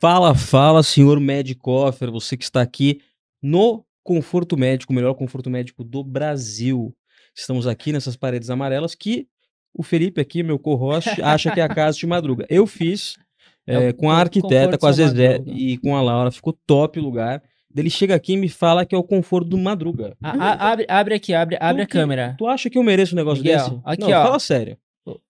Fala, fala, senhor Medcoffer, você que está aqui no Conforto Médico, o melhor conforto médico do Brasil. Estamos aqui nessas paredes amarelas que o Felipe aqui, meu co-host, acha que é a casa de madruga. Eu fiz é, é, com a arquiteta, com a Zezé e com a Laura, ficou top o lugar. Ele chega aqui e me fala que é o conforto do Madruga. A, ah, a, ah, abre, abre aqui, abre, abre a câmera. Tu acha que eu mereço um negócio Miguel, desse? Aqui, Não, ó. fala sério.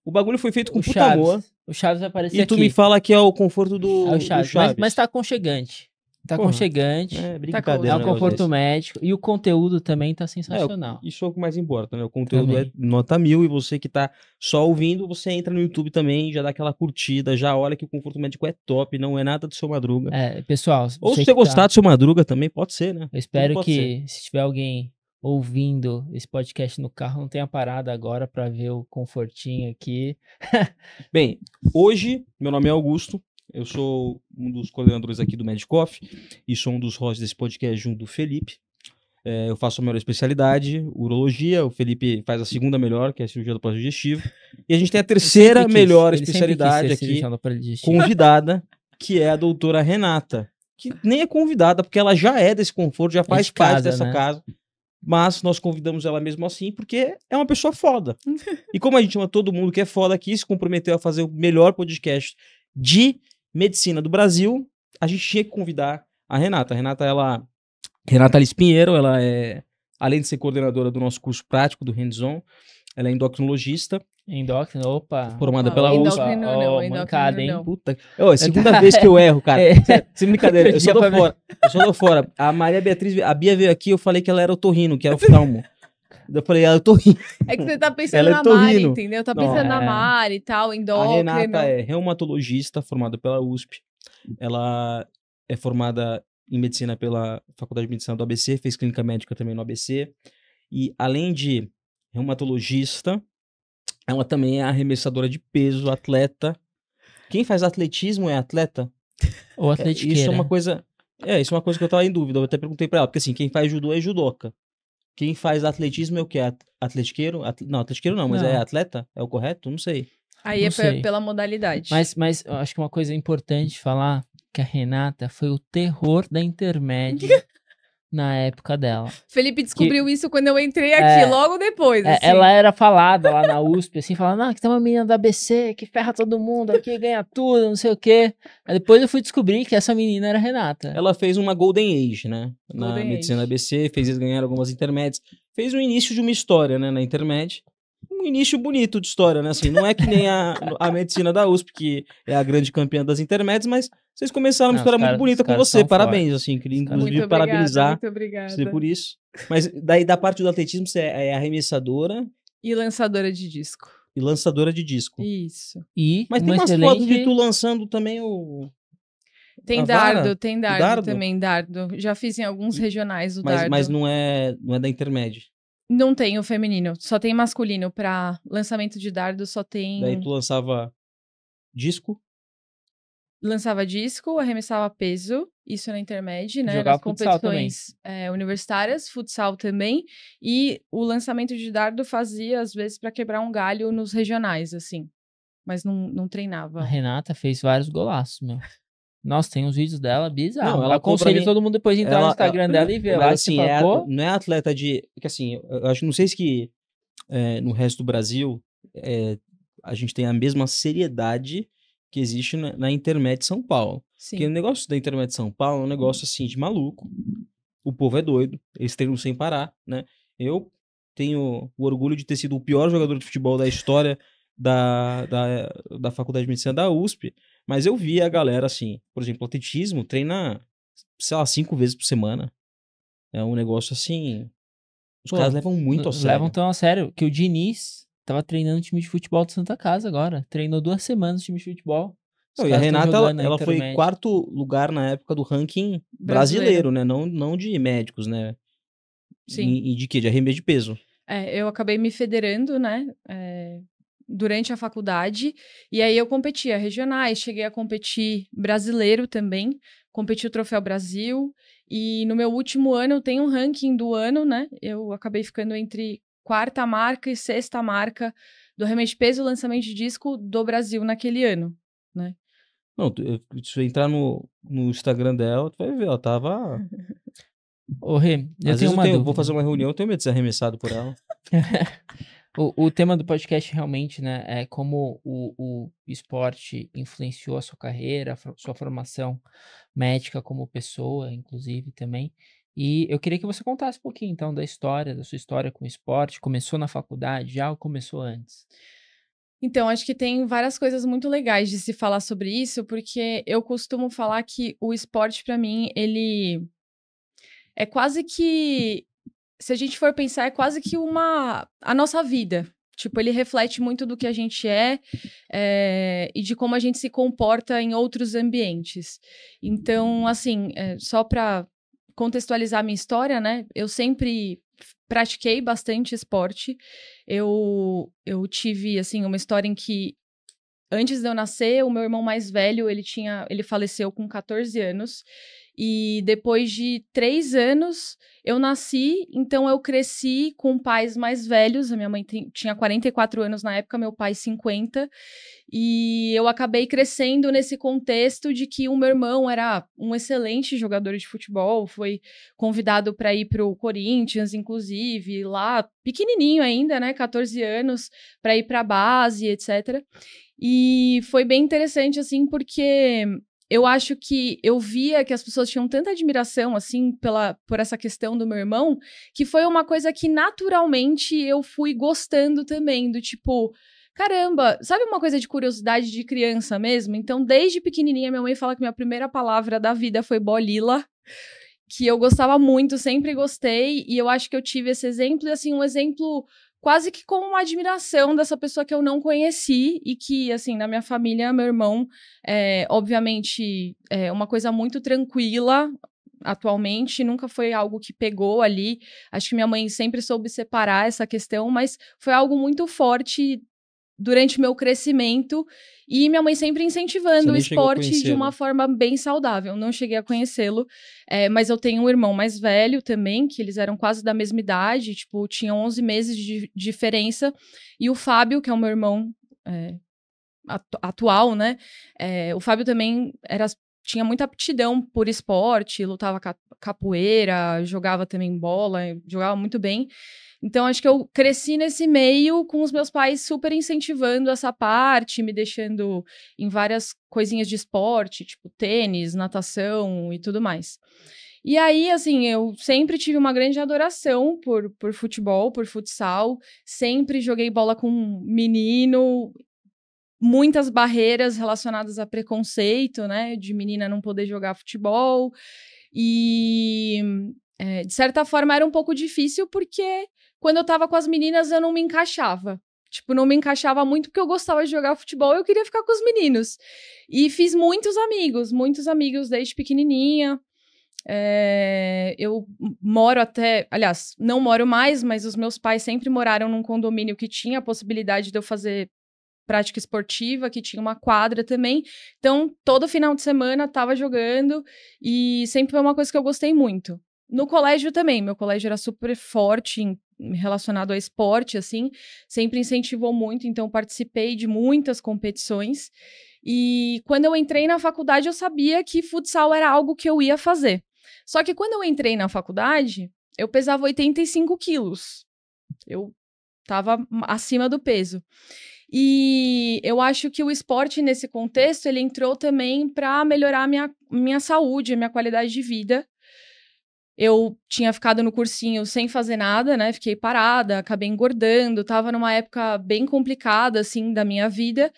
O bagulho foi feito com o puta Chaves. amor. O Chaves vai aparecer E tu aqui. me fala que é o conforto do, é o Chaves, do Chaves. Mas, mas tá aconchegante. Tá aconchegante. É, tá brincadeira. é um né, conforto médico. E o conteúdo também tá sensacional. É, isso é o que mais importa, né? O conteúdo também. é nota mil e você que tá só ouvindo, você entra no YouTube também, já dá aquela curtida, já olha que o conforto médico é top, não é nada do seu Madruga. É, pessoal. Ou se você tá gostar tá... do seu Madruga também, pode ser, né? Eu espero que, ser. se tiver alguém ouvindo esse podcast no carro, não tenha parado agora para ver o confortinho aqui. Bem, hoje, meu nome é Augusto, eu sou um dos coordenadores aqui do Medicoff e sou um dos hosts desse podcast junto do Felipe. É, eu faço a melhor especialidade, urologia, o Felipe faz a segunda melhor, que é a cirurgia do aparelho digestivo, e a gente tem a terceira quis, melhor especialidade aqui, convidada, que é a doutora Renata, que nem é convidada, porque ela já é desse conforto, já é faz de parte dessa né? casa. Mas nós convidamos ela mesmo assim porque é uma pessoa foda. e como a gente ama todo mundo que é foda aqui, se comprometeu a fazer o melhor podcast de medicina do Brasil, a gente tinha que convidar a Renata. A Renata, ela. Renata Alice Pinheiro, ela é, além de ser coordenadora do nosso curso prático do Hands On, ela é endocrinologista. Endócrino, opa. Formada ah, pela USP. Endócrino, oh, não, mancada, hein? Não. Puta. Oh, é a é segunda vez que eu erro, cara. É. é. Sem brincadeira, eu só tô fora. Eu fora. A Maria Beatriz, a Bia veio aqui, eu falei que ela era o torrino que era o fralmo Eu falei, ah, o torrino É que você tá pensando ela tá na é Mari, entendeu? Tá pensando não, é... na Mari e tal, endócrino. A Renata é reumatologista, formada pela USP. Ela é formada em medicina pela Faculdade de Medicina do ABC, fez clínica médica também no ABC. E além de reumatologista. Ela também é arremessadora de peso, atleta. Quem faz atletismo é atleta? Ou é, atletiqueira. Isso é uma coisa. É, isso é uma coisa que eu tava em dúvida. Eu até perguntei para ela, porque assim, quem faz judô é judoca. Quem faz atletismo é o que? Atletiqueiro? At... Não, atletiqueiro não, mas é não. é atleta? É o correto? Não sei. Aí não é sei. pela modalidade. Mas, mas eu acho que uma coisa importante falar que a Renata foi o terror da intermédia na época dela. Felipe descobriu que, isso quando eu entrei é. aqui, é, logo depois. É, assim. Ela era falada lá na USP, assim, falando, ah, que tem uma menina da ABC que ferra todo mundo aqui, ganha tudo, não sei o quê. Aí depois eu fui descobrir que essa menina era Renata. Ela fez uma Golden Age, né? Na Golden medicina Age. ABC, fez eles ganhar algumas intermédias. Fez o início de uma história, né, na intermédia um início bonito de história, né? Assim, não é que nem a, a medicina da USP, que é a grande campeã das intermédias, mas vocês começaram uma história cara, muito bonita com você. Parabéns, fortes. assim, queria inclusive muito parabenizar muito obrigada. você por isso. Mas daí da parte do atletismo, você é, é arremessadora. E lançadora de disco. E lançadora de disco. Isso. E Mas tem excelente... umas fotos de tu lançando também o. Tem dardo, tem dardo, dardo, também, dardo. Já fiz em alguns regionais o mas, dardo. Mas não é, não é da intermédia. Não tem o feminino, só tem masculino. Pra lançamento de dardo só tem. Daí tu lançava disco? Lançava disco, arremessava peso, isso na intermédio, né? Jogava Nas competições é, universitárias, futsal também. E o lançamento de dardo fazia, às vezes, para quebrar um galho nos regionais, assim. Mas não, não treinava. A Renata fez vários golaços, meu. Nossa, tem uns vídeos dela bizarro. Não, ela aconselha mim... todo mundo depois entrar ela, no Instagram ela, dela e ver ela, Assim, é, não é atleta de. Que assim, eu acho não sei se que é, no resto do Brasil é, a gente tem a mesma seriedade que existe na, na Internet de São Paulo. Sim. Porque o negócio da Internet de São Paulo é um negócio assim de maluco. O povo é doido, eles treinam sem parar, né? Eu tenho o orgulho de ter sido o pior jogador de futebol da história da, da, da Faculdade de Medicina da USP. Mas eu via a galera assim, por exemplo, atletismo treina, sei lá, cinco vezes por semana. É um negócio assim. Os Pô, caras levam muito ao sério. Levam tão a sério que o Diniz tava treinando time de futebol de Santa Casa agora. Treinou duas semanas time de futebol. Não, e a Renata, ela, ela foi quarto lugar na época do ranking brasileiro, brasileiro né? Não, não de médicos, né? Sim. E, e de quê? De arremesso de peso. É, eu acabei me federando, né? É, durante a faculdade. E aí eu competia regionais, cheguei a competir brasileiro também, competi o Troféu Brasil. E no meu último ano eu tenho um ranking do ano, né? Eu acabei ficando entre quarta marca e sexta marca do arremesso de peso e lançamento de disco do Brasil naquele ano, né? Não, eh, se entrar no, no Instagram dela, tu vai ver, ela tava Ô, Rê, eu Às tenho uma eu tenho, vou fazer uma reunião, eu tenho medo de ser arremessado por ela. O, o, tema do podcast realmente, né, é como o, o esporte influenciou a sua carreira, a sua formação médica como pessoa, inclusive, também. E eu queria que você contasse um pouquinho, então, da história, da sua história com o esporte. Começou na faculdade já ou começou antes? Então, acho que tem várias coisas muito legais de se falar sobre isso, porque eu costumo falar que o esporte, para mim, ele é quase que se a gente for pensar, é quase que uma. a nossa vida. Tipo, ele reflete muito do que a gente é, é e de como a gente se comporta em outros ambientes. Então, assim, é, só para contextualizar a minha história, né? Eu sempre pratiquei bastante esporte. Eu, eu tive, assim, uma história em que antes de eu nascer, o meu irmão mais velho, ele tinha, ele faleceu com 14 anos. E depois de três anos, eu nasci, então eu cresci com pais mais velhos. A minha mãe tinha 44 anos na época, meu pai 50. E eu acabei crescendo nesse contexto de que o meu irmão era um excelente jogador de futebol, foi convidado para ir para o Corinthians, inclusive, lá pequenininho ainda, né, 14 anos, para ir para a base, etc. E foi bem interessante assim porque eu acho que eu via que as pessoas tinham tanta admiração, assim, pela, por essa questão do meu irmão, que foi uma coisa que naturalmente eu fui gostando também, do tipo. Caramba, sabe uma coisa de curiosidade de criança mesmo? Então, desde pequenininha, minha mãe fala que minha primeira palavra da vida foi bolila que eu gostava muito, sempre gostei, e eu acho que eu tive esse exemplo, e assim, um exemplo quase que com uma admiração dessa pessoa que eu não conheci e que, assim, na minha família, meu irmão, é, obviamente, é uma coisa muito tranquila atualmente, nunca foi algo que pegou ali. Acho que minha mãe sempre soube separar essa questão, mas foi algo muito forte durante meu crescimento. E minha mãe sempre incentivando o esporte de uma forma bem saudável. Não cheguei a conhecê-lo, é, mas eu tenho um irmão mais velho também, que eles eram quase da mesma idade, tipo, tinham 11 meses de diferença. E o Fábio, que é o meu irmão é, atual, né? É, o Fábio também era tinha muita aptidão por esporte, lutava capoeira, jogava também bola, jogava muito bem. Então, acho que eu cresci nesse meio com os meus pais super incentivando essa parte, me deixando em várias coisinhas de esporte, tipo tênis, natação e tudo mais. E aí, assim, eu sempre tive uma grande adoração por, por futebol, por futsal. Sempre joguei bola com um menino muitas barreiras relacionadas a preconceito, né? De menina não poder jogar futebol. E, é, de certa forma, era um pouco difícil, porque quando eu tava com as meninas, eu não me encaixava. Tipo, não me encaixava muito porque eu gostava de jogar futebol eu queria ficar com os meninos. E fiz muitos amigos, muitos amigos desde pequenininha. É, eu moro até, aliás, não moro mais, mas os meus pais sempre moraram num condomínio que tinha a possibilidade de eu fazer prática esportiva, que tinha uma quadra também. Então, todo final de semana tava jogando e sempre foi uma coisa que eu gostei muito. No colégio também, meu colégio era super forte em relacionado a esporte, assim, sempre incentivou muito, então participei de muitas competições. E quando eu entrei na faculdade, eu sabia que futsal era algo que eu ia fazer. Só que quando eu entrei na faculdade, eu pesava 85 quilos. Eu estava acima do peso. E eu acho que o esporte, nesse contexto, ele entrou também para melhorar a minha, minha saúde, a minha qualidade de vida. Eu tinha ficado no cursinho sem fazer nada, né? Fiquei parada, acabei engordando, estava numa época bem complicada, assim, da minha vida.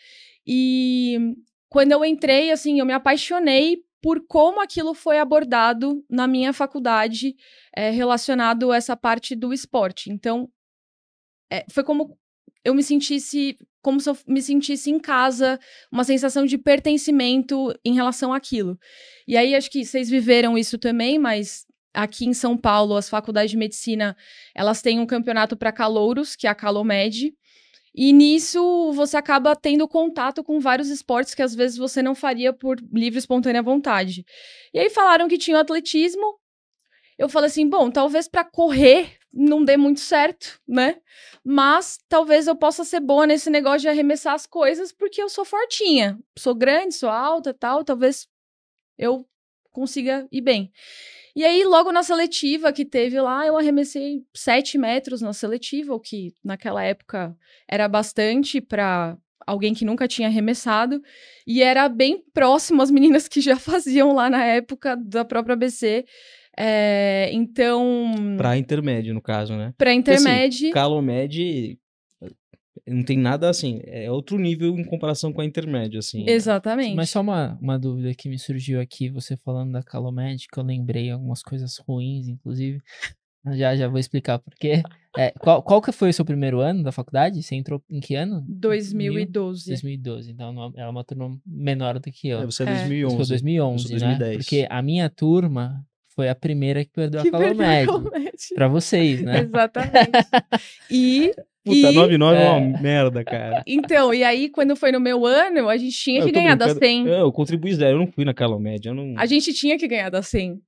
E quando eu entrei, assim, eu me apaixonei por como aquilo foi abordado na minha faculdade é, relacionado a essa parte do esporte. Então, é, foi como eu me sentisse como se eu me sentisse em casa, uma sensação de pertencimento em relação àquilo. E aí acho que vocês viveram isso também, mas aqui em São Paulo, as faculdades de medicina, elas têm um campeonato para calouros, que é a Calomed. E nisso você acaba tendo contato com vários esportes que às vezes você não faria por livre espontânea vontade. E aí falaram que tinha o atletismo. Eu falei assim, bom, talvez para correr não dê muito certo, né? Mas talvez eu possa ser boa nesse negócio de arremessar as coisas, porque eu sou fortinha, sou grande, sou alta tal. Talvez eu consiga ir bem. E aí, logo na seletiva que teve lá, eu arremessei 7 metros na seletiva, o que naquela época era bastante para alguém que nunca tinha arremessado. E era bem próximo às meninas que já faziam lá na época da própria BC. É, então. para intermédio, no caso, né? para assim, intermédio. Assim, Calomed eh, não tem nada assim, é outro nível em comparação com a intermédia, assim. Né? Exatamente. Mas só uma, uma dúvida que me surgiu aqui, você falando da Calomed, que eu lembrei algumas coisas ruins, inclusive. Já, já vou explicar porquê. É, qual, qual que foi o seu primeiro ano da faculdade? Você entrou em que ano? 2012. 2012, então ela é uma turma menor do que eu. É, você é 2011. É. Eu sou 2011, eu sou 2010. Né? Porque a minha turma foi a primeira que perdeu que a Calomed. Pra vocês, né? Exatamente. E. Puta, e... 99 é. é uma é. merda, cara. Então, e aí, quando foi no meu ano, a gente tinha que ganhar das da 100. Eu, eu contribuí zero, eu não fui na Calomédia, Eu não... A gente tinha que ganhar da 100.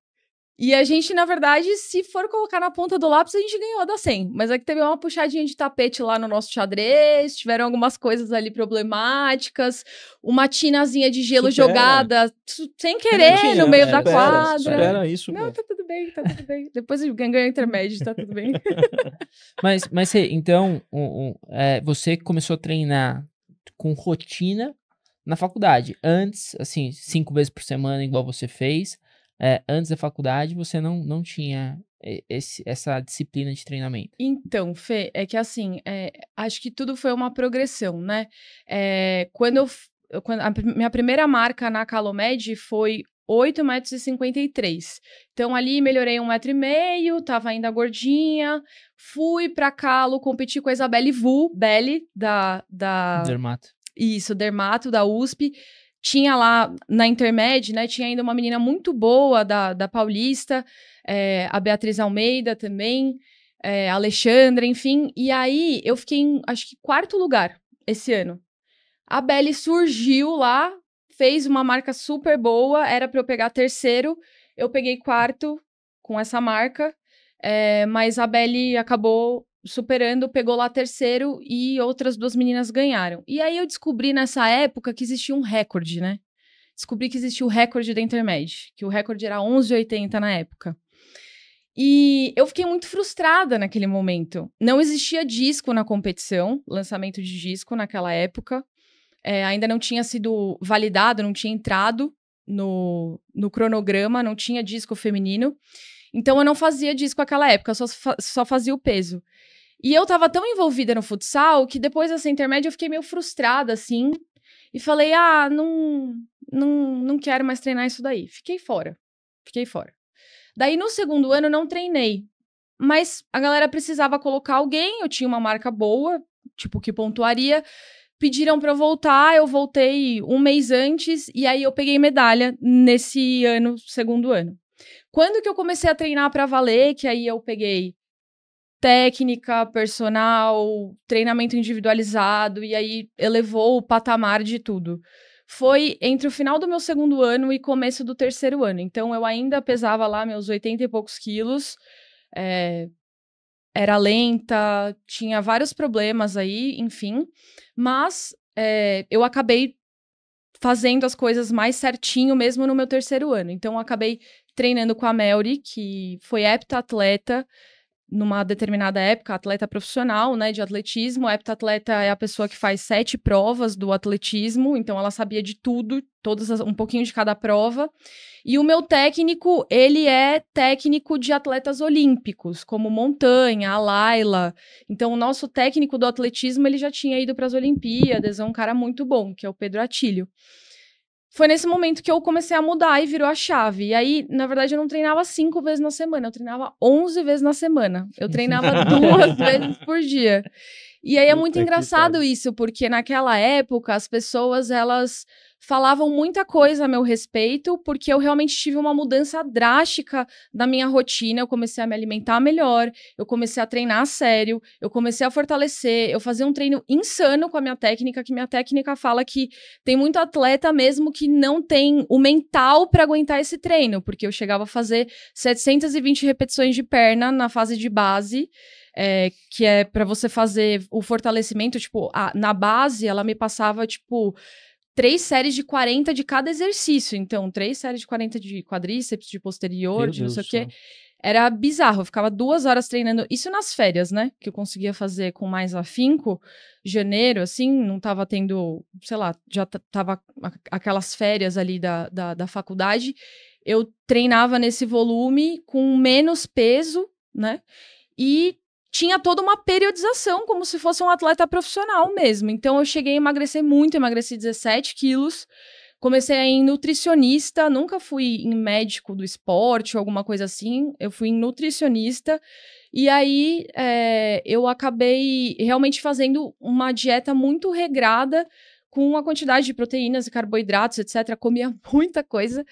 E a gente, na verdade, se for colocar na ponta do lápis, a gente ganhou da 100. Mas é que teve uma puxadinha de tapete lá no nosso xadrez, tiveram algumas coisas ali problemáticas, uma tinazinha de gelo supera. jogada sem querer Tinha, no meio né? da quadra. Supera isso. Não, pô. tá tudo bem, tá tudo bem. Depois o intermédio, tá tudo bem. mas, mas então, um, um, é, você começou a treinar com rotina na faculdade. Antes, assim, cinco vezes por semana, igual você fez é, antes da faculdade você não, não tinha é, esse, essa disciplina de treinamento? Então, Fê, é que assim, é, acho que tudo foi uma progressão, né? É, quando eu. Quando a minha primeira marca na Calomed foi 8,53 metros. Então, ali melhorei um metro e meio, tava ainda gordinha. Fui pra Calo, competi com a Isabelle Vu, Belle, da... da... Dermato. Isso, Dermato, da USP tinha lá na intermed, né? Tinha ainda uma menina muito boa da, da Paulista, é, a Beatriz Almeida também, é, Alexandra, enfim. E aí eu fiquei em, acho que, quarto lugar esse ano. A Belle surgiu lá, fez uma marca super boa, era para eu pegar terceiro, eu peguei quarto com essa marca, é, mas a Belle acabou superando, pegou lá terceiro e outras duas meninas ganharam. E aí eu descobri nessa época que existia um recorde, né? Descobri que existia o recorde da Intermed, que o recorde era 11,80 na época. E eu fiquei muito frustrada naquele momento. Não existia disco na competição, lançamento de disco naquela época. É, ainda não tinha sido validado, não tinha entrado no, no cronograma, não tinha disco feminino. Então eu não fazia disco naquela época, eu só, fa só fazia o peso. E eu tava tão envolvida no futsal que depois dessa intermédia eu fiquei meio frustrada, assim. E falei, ah, não, não, não quero mais treinar isso daí. Fiquei fora. Fiquei fora. Daí no segundo ano não treinei. Mas a galera precisava colocar alguém, eu tinha uma marca boa, tipo, que pontuaria. Pediram para eu voltar, eu voltei um mês antes e aí eu peguei medalha nesse ano, segundo ano. Quando que eu comecei a treinar para valer, que aí eu peguei técnica, personal, treinamento individualizado, e aí elevou o patamar de tudo. Foi entre o final do meu segundo ano e começo do terceiro ano. Então, eu ainda pesava lá meus 80 e poucos quilos, é, era lenta, tinha vários problemas aí, enfim. Mas é, eu acabei fazendo as coisas mais certinho mesmo no meu terceiro ano. Então, eu acabei treinando com a Melry, que foi heptatleta, atleta numa determinada época, atleta profissional, né, de atletismo. A heptatleta é a pessoa que faz sete provas do atletismo, então ela sabia de tudo, todas as, um pouquinho de cada prova. E o meu técnico, ele é técnico de atletas olímpicos, como Montanha, a Laila. Então o nosso técnico do atletismo, ele já tinha ido para as Olimpíadas, é um cara muito bom, que é o Pedro Atílio foi nesse momento que eu comecei a mudar e virou a chave. E aí, na verdade, eu não treinava cinco vezes na semana, eu treinava onze vezes na semana. Eu treinava duas vezes por dia. E aí é muito engraçado isso, porque naquela época as pessoas elas falavam muita coisa a meu respeito, porque eu realmente tive uma mudança drástica na minha rotina. Eu comecei a me alimentar melhor, eu comecei a treinar a sério, eu comecei a fortalecer, eu fazia um treino insano com a minha técnica, que minha técnica fala que tem muito atleta mesmo que não tem o mental para aguentar esse treino, porque eu chegava a fazer 720 repetições de perna na fase de base. É, que é para você fazer o fortalecimento, tipo, a, na base, ela me passava, tipo, três séries de 40 de cada exercício. Então, três séries de 40 de quadríceps, de posterior, Meu de não Deus sei o quê. Era bizarro, eu ficava duas horas treinando. Isso nas férias, né? Que eu conseguia fazer com mais afinco. Janeiro, assim, não tava tendo, sei lá, já tava aquelas férias ali da, da, da faculdade. Eu treinava nesse volume com menos peso, né? E tinha toda uma periodização, como se fosse um atleta profissional mesmo. Então eu cheguei a emagrecer muito, emagreci 17 quilos. Comecei a em nutricionista, nunca fui em médico do esporte ou alguma coisa assim. Eu fui em nutricionista. E aí é, eu acabei realmente fazendo uma dieta muito regrada, com uma quantidade de proteínas e carboidratos, etc. Comia muita coisa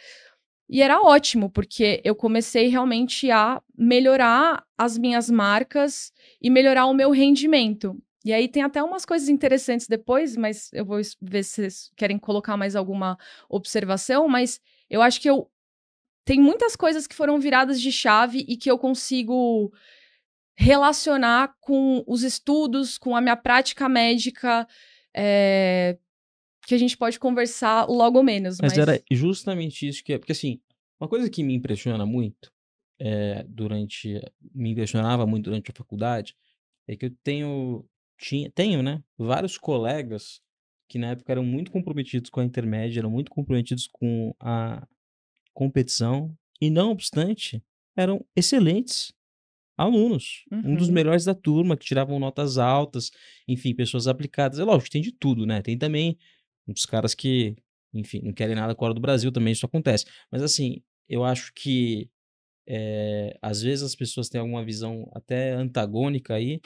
e era ótimo, porque eu comecei realmente a melhorar as minhas marcas e melhorar o meu rendimento. E aí tem até umas coisas interessantes depois, mas eu vou ver se vocês querem colocar mais alguma observação, mas eu acho que eu tem muitas coisas que foram viradas de chave e que eu consigo relacionar com os estudos, com a minha prática médica, é, que a gente pode conversar logo menos. Mas, mas... era justamente isso que é. Porque, assim, uma coisa que me impressiona muito, é, durante. Me impressionava muito durante a faculdade, é que eu tenho. Tinha, tenho, né? Vários colegas que na época eram muito comprometidos com a intermédia, eram muito comprometidos com a competição, e não obstante, eram excelentes alunos. Uhum. Um dos uhum. melhores da turma, que tiravam notas altas, enfim, pessoas aplicadas. É lógico, tem de tudo, né? Tem também Uns caras que, enfim, não querem nada fora do Brasil também, isso acontece. Mas assim, eu acho que é, às vezes as pessoas têm alguma visão até antagônica aí,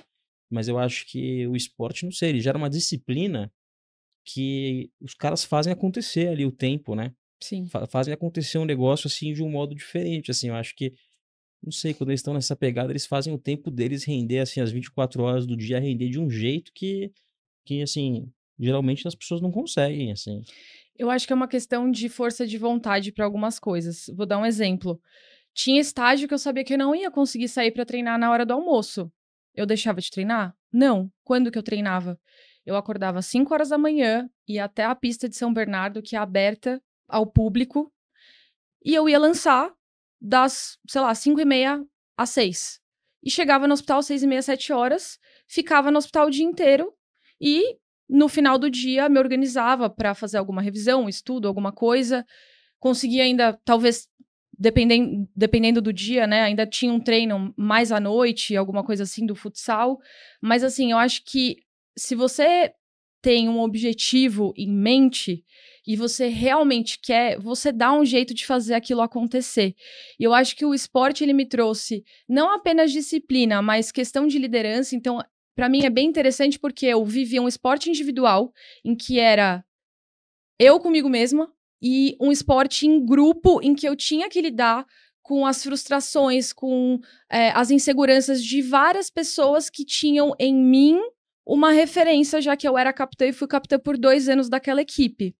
mas eu acho que o esporte, não sei, ele gera uma disciplina que os caras fazem acontecer ali o tempo, né? Sim. Fa fazem acontecer um negócio assim de um modo diferente, assim, eu acho que não sei, quando eles estão nessa pegada, eles fazem o tempo deles render assim as 24 horas do dia render de um jeito que que assim, geralmente as pessoas não conseguem, assim. Eu acho que é uma questão de força de vontade para algumas coisas. Vou dar um exemplo. Tinha estágio que eu sabia que eu não ia conseguir sair para treinar na hora do almoço. Eu deixava de treinar? Não. Quando que eu treinava? Eu acordava às 5 horas da manhã, ia até a pista de São Bernardo, que é aberta ao público, e eu ia lançar das, sei lá, 5 e meia às 6. E chegava no hospital às 6 e meia, 7 horas, ficava no hospital o dia inteiro, e no final do dia me organizava para fazer alguma revisão, estudo, alguma coisa. Conseguia ainda, talvez, dependendo, dependendo do dia, né? Ainda tinha um treino mais à noite, alguma coisa assim do futsal. Mas assim, eu acho que se você tem um objetivo em mente e você realmente quer, você dá um jeito de fazer aquilo acontecer. E eu acho que o esporte ele me trouxe não apenas disciplina, mas questão de liderança. Então, para mim é bem interessante porque eu vivia um esporte individual em que era eu comigo mesma e um esporte em grupo em que eu tinha que lidar com as frustrações, com é, as inseguranças de várias pessoas que tinham em mim uma referência, já que eu era capitã e fui capitã por dois anos daquela equipe.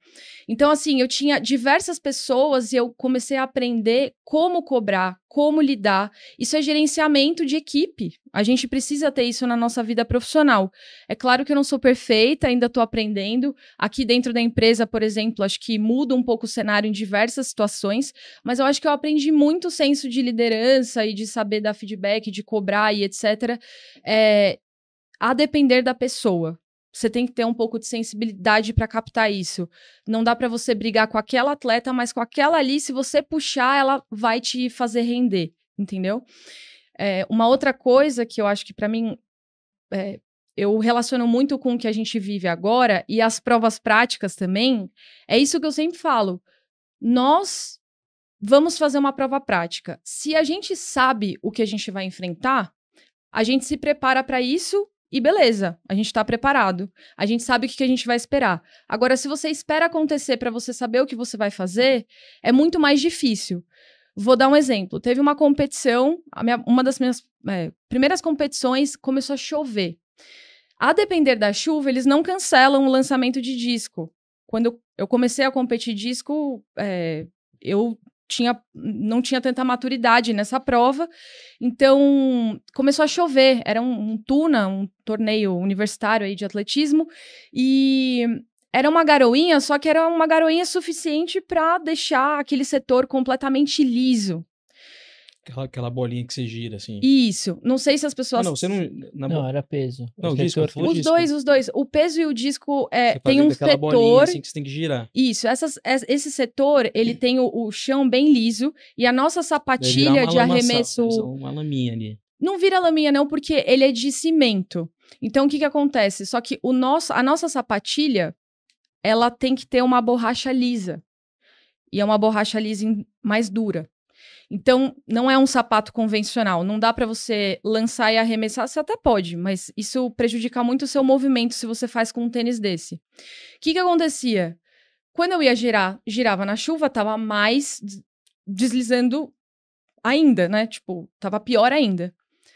Então, assim, eu tinha diversas pessoas e eu comecei a aprender como cobrar, como lidar. Isso é gerenciamento de equipe. A gente precisa ter isso na nossa vida profissional. É claro que eu não sou perfeita, ainda estou aprendendo. Aqui dentro da empresa, por exemplo, acho que muda um pouco o cenário em diversas situações, mas eu acho que eu aprendi muito senso de liderança e de saber dar feedback, de cobrar e etc. É, a depender da pessoa. Você tem que ter um pouco de sensibilidade para captar isso. Não dá para você brigar com aquela atleta, mas com aquela ali, se você puxar, ela vai te fazer render, entendeu? É, uma outra coisa que eu acho que para mim é, eu relaciono muito com o que a gente vive agora e as provas práticas também. É isso que eu sempre falo. Nós vamos fazer uma prova prática. Se a gente sabe o que a gente vai enfrentar, a gente se prepara para isso e beleza, a gente está preparado. A gente sabe o que, a gente vai esperar. Agora, se você espera acontecer para você saber o que você vai fazer, é muito mais difícil. Vou dar um exemplo. Teve uma competição, minha, uma das minhas é, primeiras competições começou a chover. A depender da chuva, eles não cancelam o lançamento de disco. Quando eu, eu comecei a competir disco, é, eu tinha, não tinha tanta maturidade nessa prova. Então, começou a chover. Era um, um tuna, um torneio universitário aí de atletismo. E era uma garoinha, só que era uma garoinha suficiente para deixar aquele setor completamente liso. Aquela, aquela bolinha que você gira, assim. Isso. Não sei se as pessoas. Ah, não, você não. Na... Não, era peso. Não, o disco, que... Os disco. dois, os dois. O peso e o disco é, tem um setor. Bolinha, assim, que você tem que girar. Isso. Essas, esse setor, ele tem o, o chão bem liso e a nossa sapatilha de arremesso. É uma laminha ali. Não vira laminha, não, porque ele é de cimento. Então, o que, que acontece? Só que o nosso, a nossa sapatilha, ela tem que ter uma borracha lisa. E é uma borracha lisa mais dura. Então, não é um sapato convencional. Não dá para você lançar e arremessar, você até pode, mas isso prejudica muito o seu movimento se você faz com um tênis desse. O que, que acontecia? Quando eu ia girar, girava na chuva, tava mais deslizando ainda, né? Tipo, tava pior ainda. O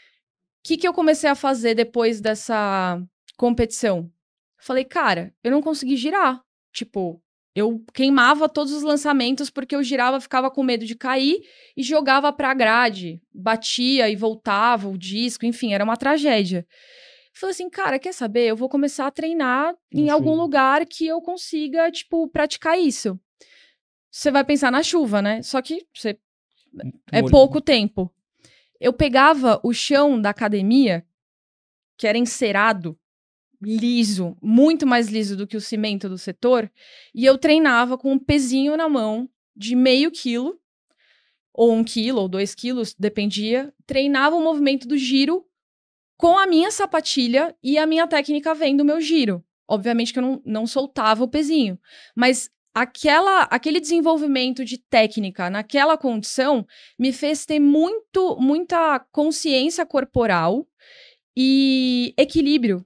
que, que eu comecei a fazer depois dessa competição? Falei, cara, eu não consegui girar. Tipo, eu queimava todos os lançamentos porque eu girava, ficava com medo de cair e jogava para a grade, batia e voltava o disco, enfim, era uma tragédia. Falei assim, cara, quer saber? Eu vou começar a treinar em Sim. algum lugar que eu consiga, tipo, praticar isso. Você vai pensar na chuva, né? Só que você... Hum, é pouco tempo. Eu pegava o chão da academia, que era encerado, liso, muito mais liso do que o cimento do setor, e eu treinava com um pezinho na mão de meio quilo, ou um quilo, ou dois quilos, dependia, treinava o movimento do giro com a minha sapatilha e a minha técnica vem do meu giro. Obviamente que eu não, não soltava o pezinho, mas aquela, aquele desenvolvimento de técnica naquela condição me fez ter muito, muita consciência corporal e equilíbrio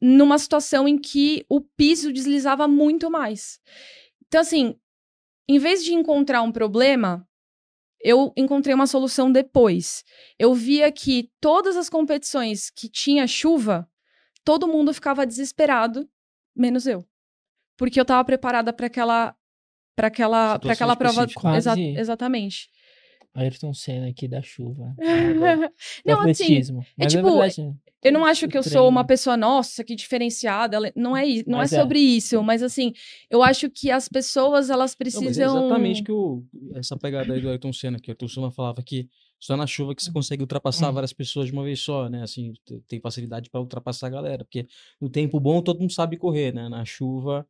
numa situação em que o piso deslizava muito mais. Então, assim, em vez de encontrar um problema, eu encontrei uma solução depois. Eu via que todas as competições que tinha chuva, todo mundo ficava desesperado, menos eu. Porque eu estava preparada para aquela para aquela para aquela prova Exa exatamente. Ayrton Senna aqui da chuva. É não, Assim, é, tipo, é verdade, eu não acho que eu treino. sou uma pessoa, nossa, que diferenciada. Não é, não é, é, sobre isso, mas assim, eu acho que as pessoas, elas é precisam... Não, é exatamente que o, essa pegada aí do Ayrton Senna, que o Ayrton Senna falava que só na chuva que você consegue ultrapassar hum. várias pessoas de uma vez só, né? Assim, tem facilidade para ultrapassar a galera, porque no tempo bom todo mundo sabe correr, né? Na chuva,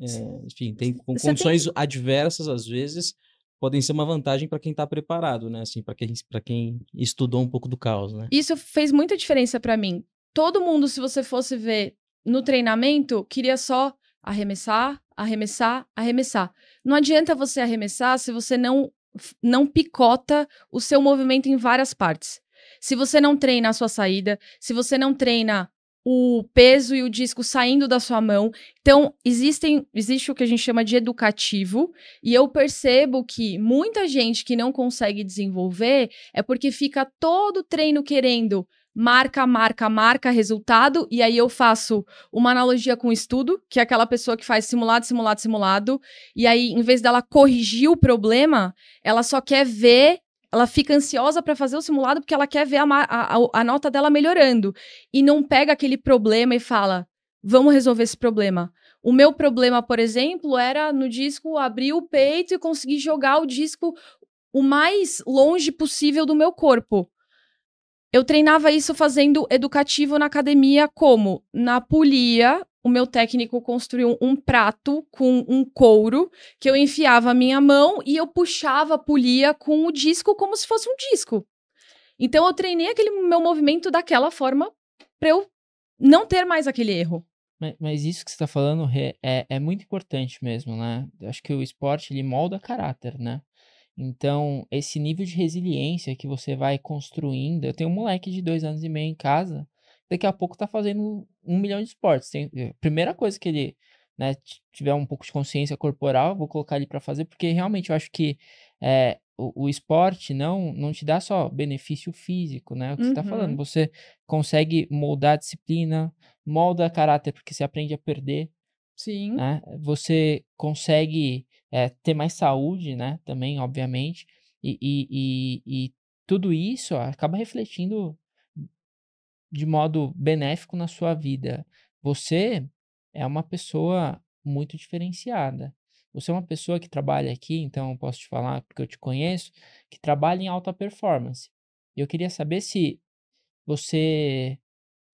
é, enfim, tem condições tem... adversas às vezes, podem ser uma vantagem para quem está preparado, né? Assim, para quem, quem estudou um pouco do caos, né? Isso fez muita diferença para mim. Todo mundo, se você fosse ver no treinamento, queria só arremessar, arremessar, arremessar. Não adianta você arremessar se você não não picota o seu movimento em várias partes. Se você não treina a sua saída, se você não treina o peso e o disco saindo da sua mão. Então, existem, existe o que a gente chama de educativo, e eu percebo que muita gente que não consegue desenvolver é porque fica todo o treino querendo marca, marca, marca, resultado, e aí eu faço uma analogia com estudo, que é aquela pessoa que faz simulado, simulado, simulado, e aí em vez dela corrigir o problema, ela só quer ver ela fica ansiosa para fazer o simulado porque ela quer ver a, a, a, nota dela melhorando. E não pega aquele problema e fala: vamos resolver esse problema. O meu problema, por exemplo, era no disco abrir o peito e conseguir jogar o disco o mais longe possível do meu corpo. Eu treinava isso fazendo educativo na academia, como? Na polia, o meu técnico construiu um prato com um couro que eu enfiava a minha mão e eu puxava, polia com o disco como se fosse um disco. Então eu treinei aquele meu movimento daquela forma para eu não ter mais aquele erro. Mas, mas isso que você está falando é, é, é, muito importante mesmo, né? Eu acho que o esporte ele molda caráter, né? Então, esse nível de resiliência que você vai construindo. Eu tenho um moleque de dois anos e meio em casa daqui a pouco tá fazendo um milhão de esportes. Tem, eh, primeira coisa que ele né, tiver um pouco de consciência corporal, vou colocar ele para fazer, porque realmente eu acho que é, o, o, esporte não, não te dá só benefício físico, né? É o que uhum. você tá falando, uhum. você consegue moldar a disciplina, molda caráter, porque você aprende a perder. Sim. Né? Você consegue é, ter mais saúde, né? Também, obviamente. E, e, e, e tudo isso ó, acaba refletindo de modo benéfico na sua vida. Você é uma pessoa muito diferenciada. Você é uma pessoa que trabalha aqui, então eu posso te falar porque eu te conheço, que trabalha em alta performance. E eu queria saber se você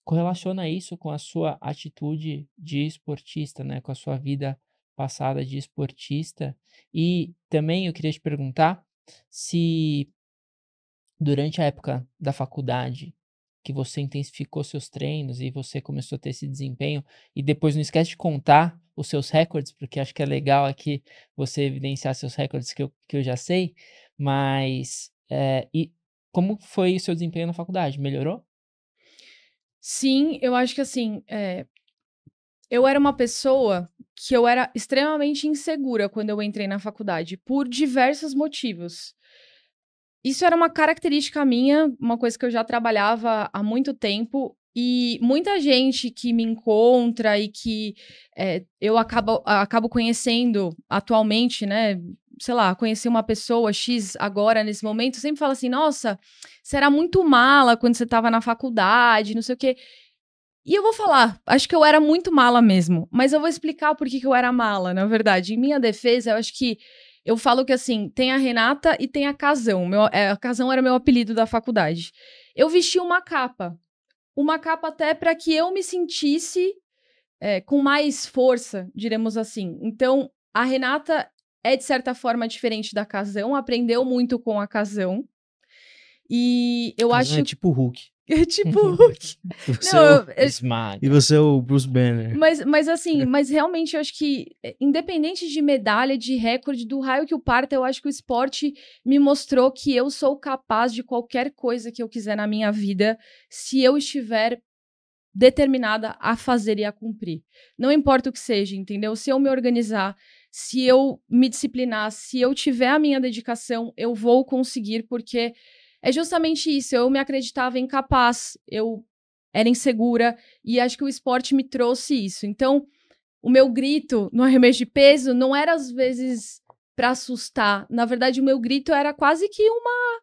correlaciona isso com a sua atitude de esportista, né, com a sua vida passada de esportista. E também eu queria te perguntar se durante a época da faculdade que você intensificou seus treinos e você começou a ter esse desempenho. E depois não esquece de contar os seus recordes, porque acho que é legal aqui você evidenciar seus recordes que eu, que eu já sei. Mas é, e como foi o seu desempenho na faculdade? Melhorou? Sim, eu acho que assim, é, eu era uma pessoa que eu era extremamente insegura quando eu entrei na faculdade, por diversos motivos. Isso era uma característica minha, uma coisa que eu já trabalhava há muito tempo. E muita gente que me encontra e que é, eu acabo, acabo conhecendo atualmente, né? sei lá, conhecer uma pessoa X agora, nesse momento, sempre fala assim: nossa, você era muito mala quando você estava na faculdade, não sei o quê. E eu vou falar, acho que eu era muito mala mesmo, mas eu vou explicar por que, que eu era mala, na verdade. Em minha defesa, eu acho que eu falo que assim, tem a Renata e tem a Casão. Meu, é, a Casão era meu apelido da faculdade. Eu vesti uma capa. Uma capa até para que eu me sentisse é, com mais força, diremos assim. Então, a Renata é, de certa forma, diferente da Casão, aprendeu muito com a Casão. E eu é acho. É tipo Hulk. É tipo Hulk. e você, não, é e você é o Bruce Banner. Mas, mas assim, mas realmente eu acho que, eh, independente de medalha, de recorde, do raio que o parta, eu acho que o esporte me mostrou que eu sou capaz de qualquer coisa que eu quiser na minha vida, se eu estiver determinada a fazer e a cumprir. Não importa o que seja, entendeu? Se eu me organizar, se eu me disciplinar, se eu tiver a minha dedicação, eu vou conseguir, porque é justamente isso. Eu me acreditava incapaz, eu era insegura e acho que o esporte me trouxe isso. Então, o meu grito no arremesso de peso não era às vezes para assustar. Na verdade, o meu grito era quase que uma,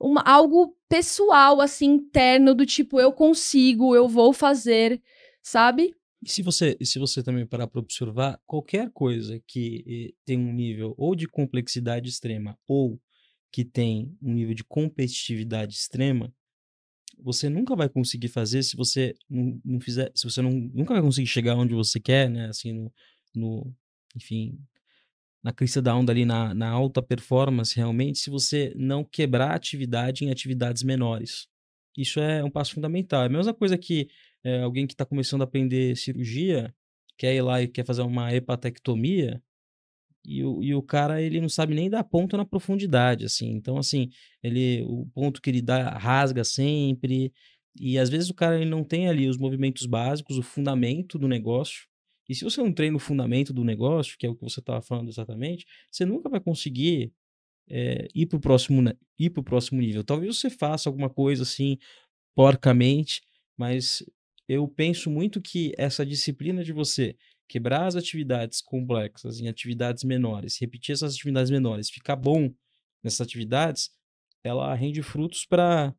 uma algo pessoal assim interno do tipo eu consigo, eu vou fazer, sabe? E se você, se você também parar para observar, qualquer coisa que eh, tem um nível ou de complexidade extrema ou que tem um nível de competitividade extrema, você nunca vai conseguir fazer se você não, não fizer, se você não, nunca vai conseguir chegar onde você quer, né? Assim, no, no enfim, na crista da onda ali, na, na alta performance realmente, se você não quebrar a atividade em atividades menores. Isso é um passo fundamental. É a mesma coisa que é, alguém que está começando a aprender cirurgia, quer ir lá e quer fazer uma hepatectomia, e o, e o cara, ele não sabe nem dar ponto na profundidade, assim. Então, assim, ele o ponto que ele dá rasga sempre. E às vezes o cara ele não tem ali os movimentos básicos, o fundamento do negócio. E se você não treina o fundamento do negócio, que é o que você estava falando exatamente, você nunca vai conseguir é, ir para o próximo, ir pro próximo nível. Talvez você faça alguma coisa assim, porcamente, mas eu penso muito que essa disciplina de você quebrar as atividades complexas em atividades menores, repetir essas atividades menores, ficar bom nessas atividades, ela rende frutos para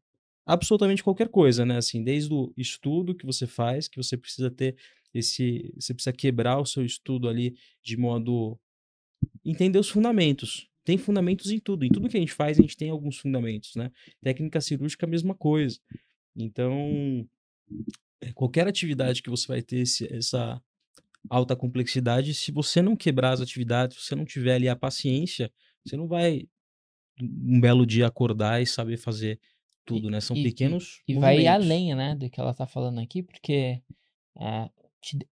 absolutamente qualquer coisa, né? Assim, desde o estudo que você faz, que você precisa ter esse, você precisa quebrar o seu estudo ali de modo entender os fundamentos. Tem fundamentos em tudo, em tudo que a gente faz, a gente tem alguns fundamentos, né? Técnica cirúrgica a mesma coisa. Então, é, qualquer atividade que você vai ter esse, essa alta complexidade, se você não quebrar as atividades, se você não tiver ali a paciência, você não vai um belo dia acordar e saber fazer tudo, né? São e, pequenos. E, e vai além, né, do que ela tá falando aqui, porque é,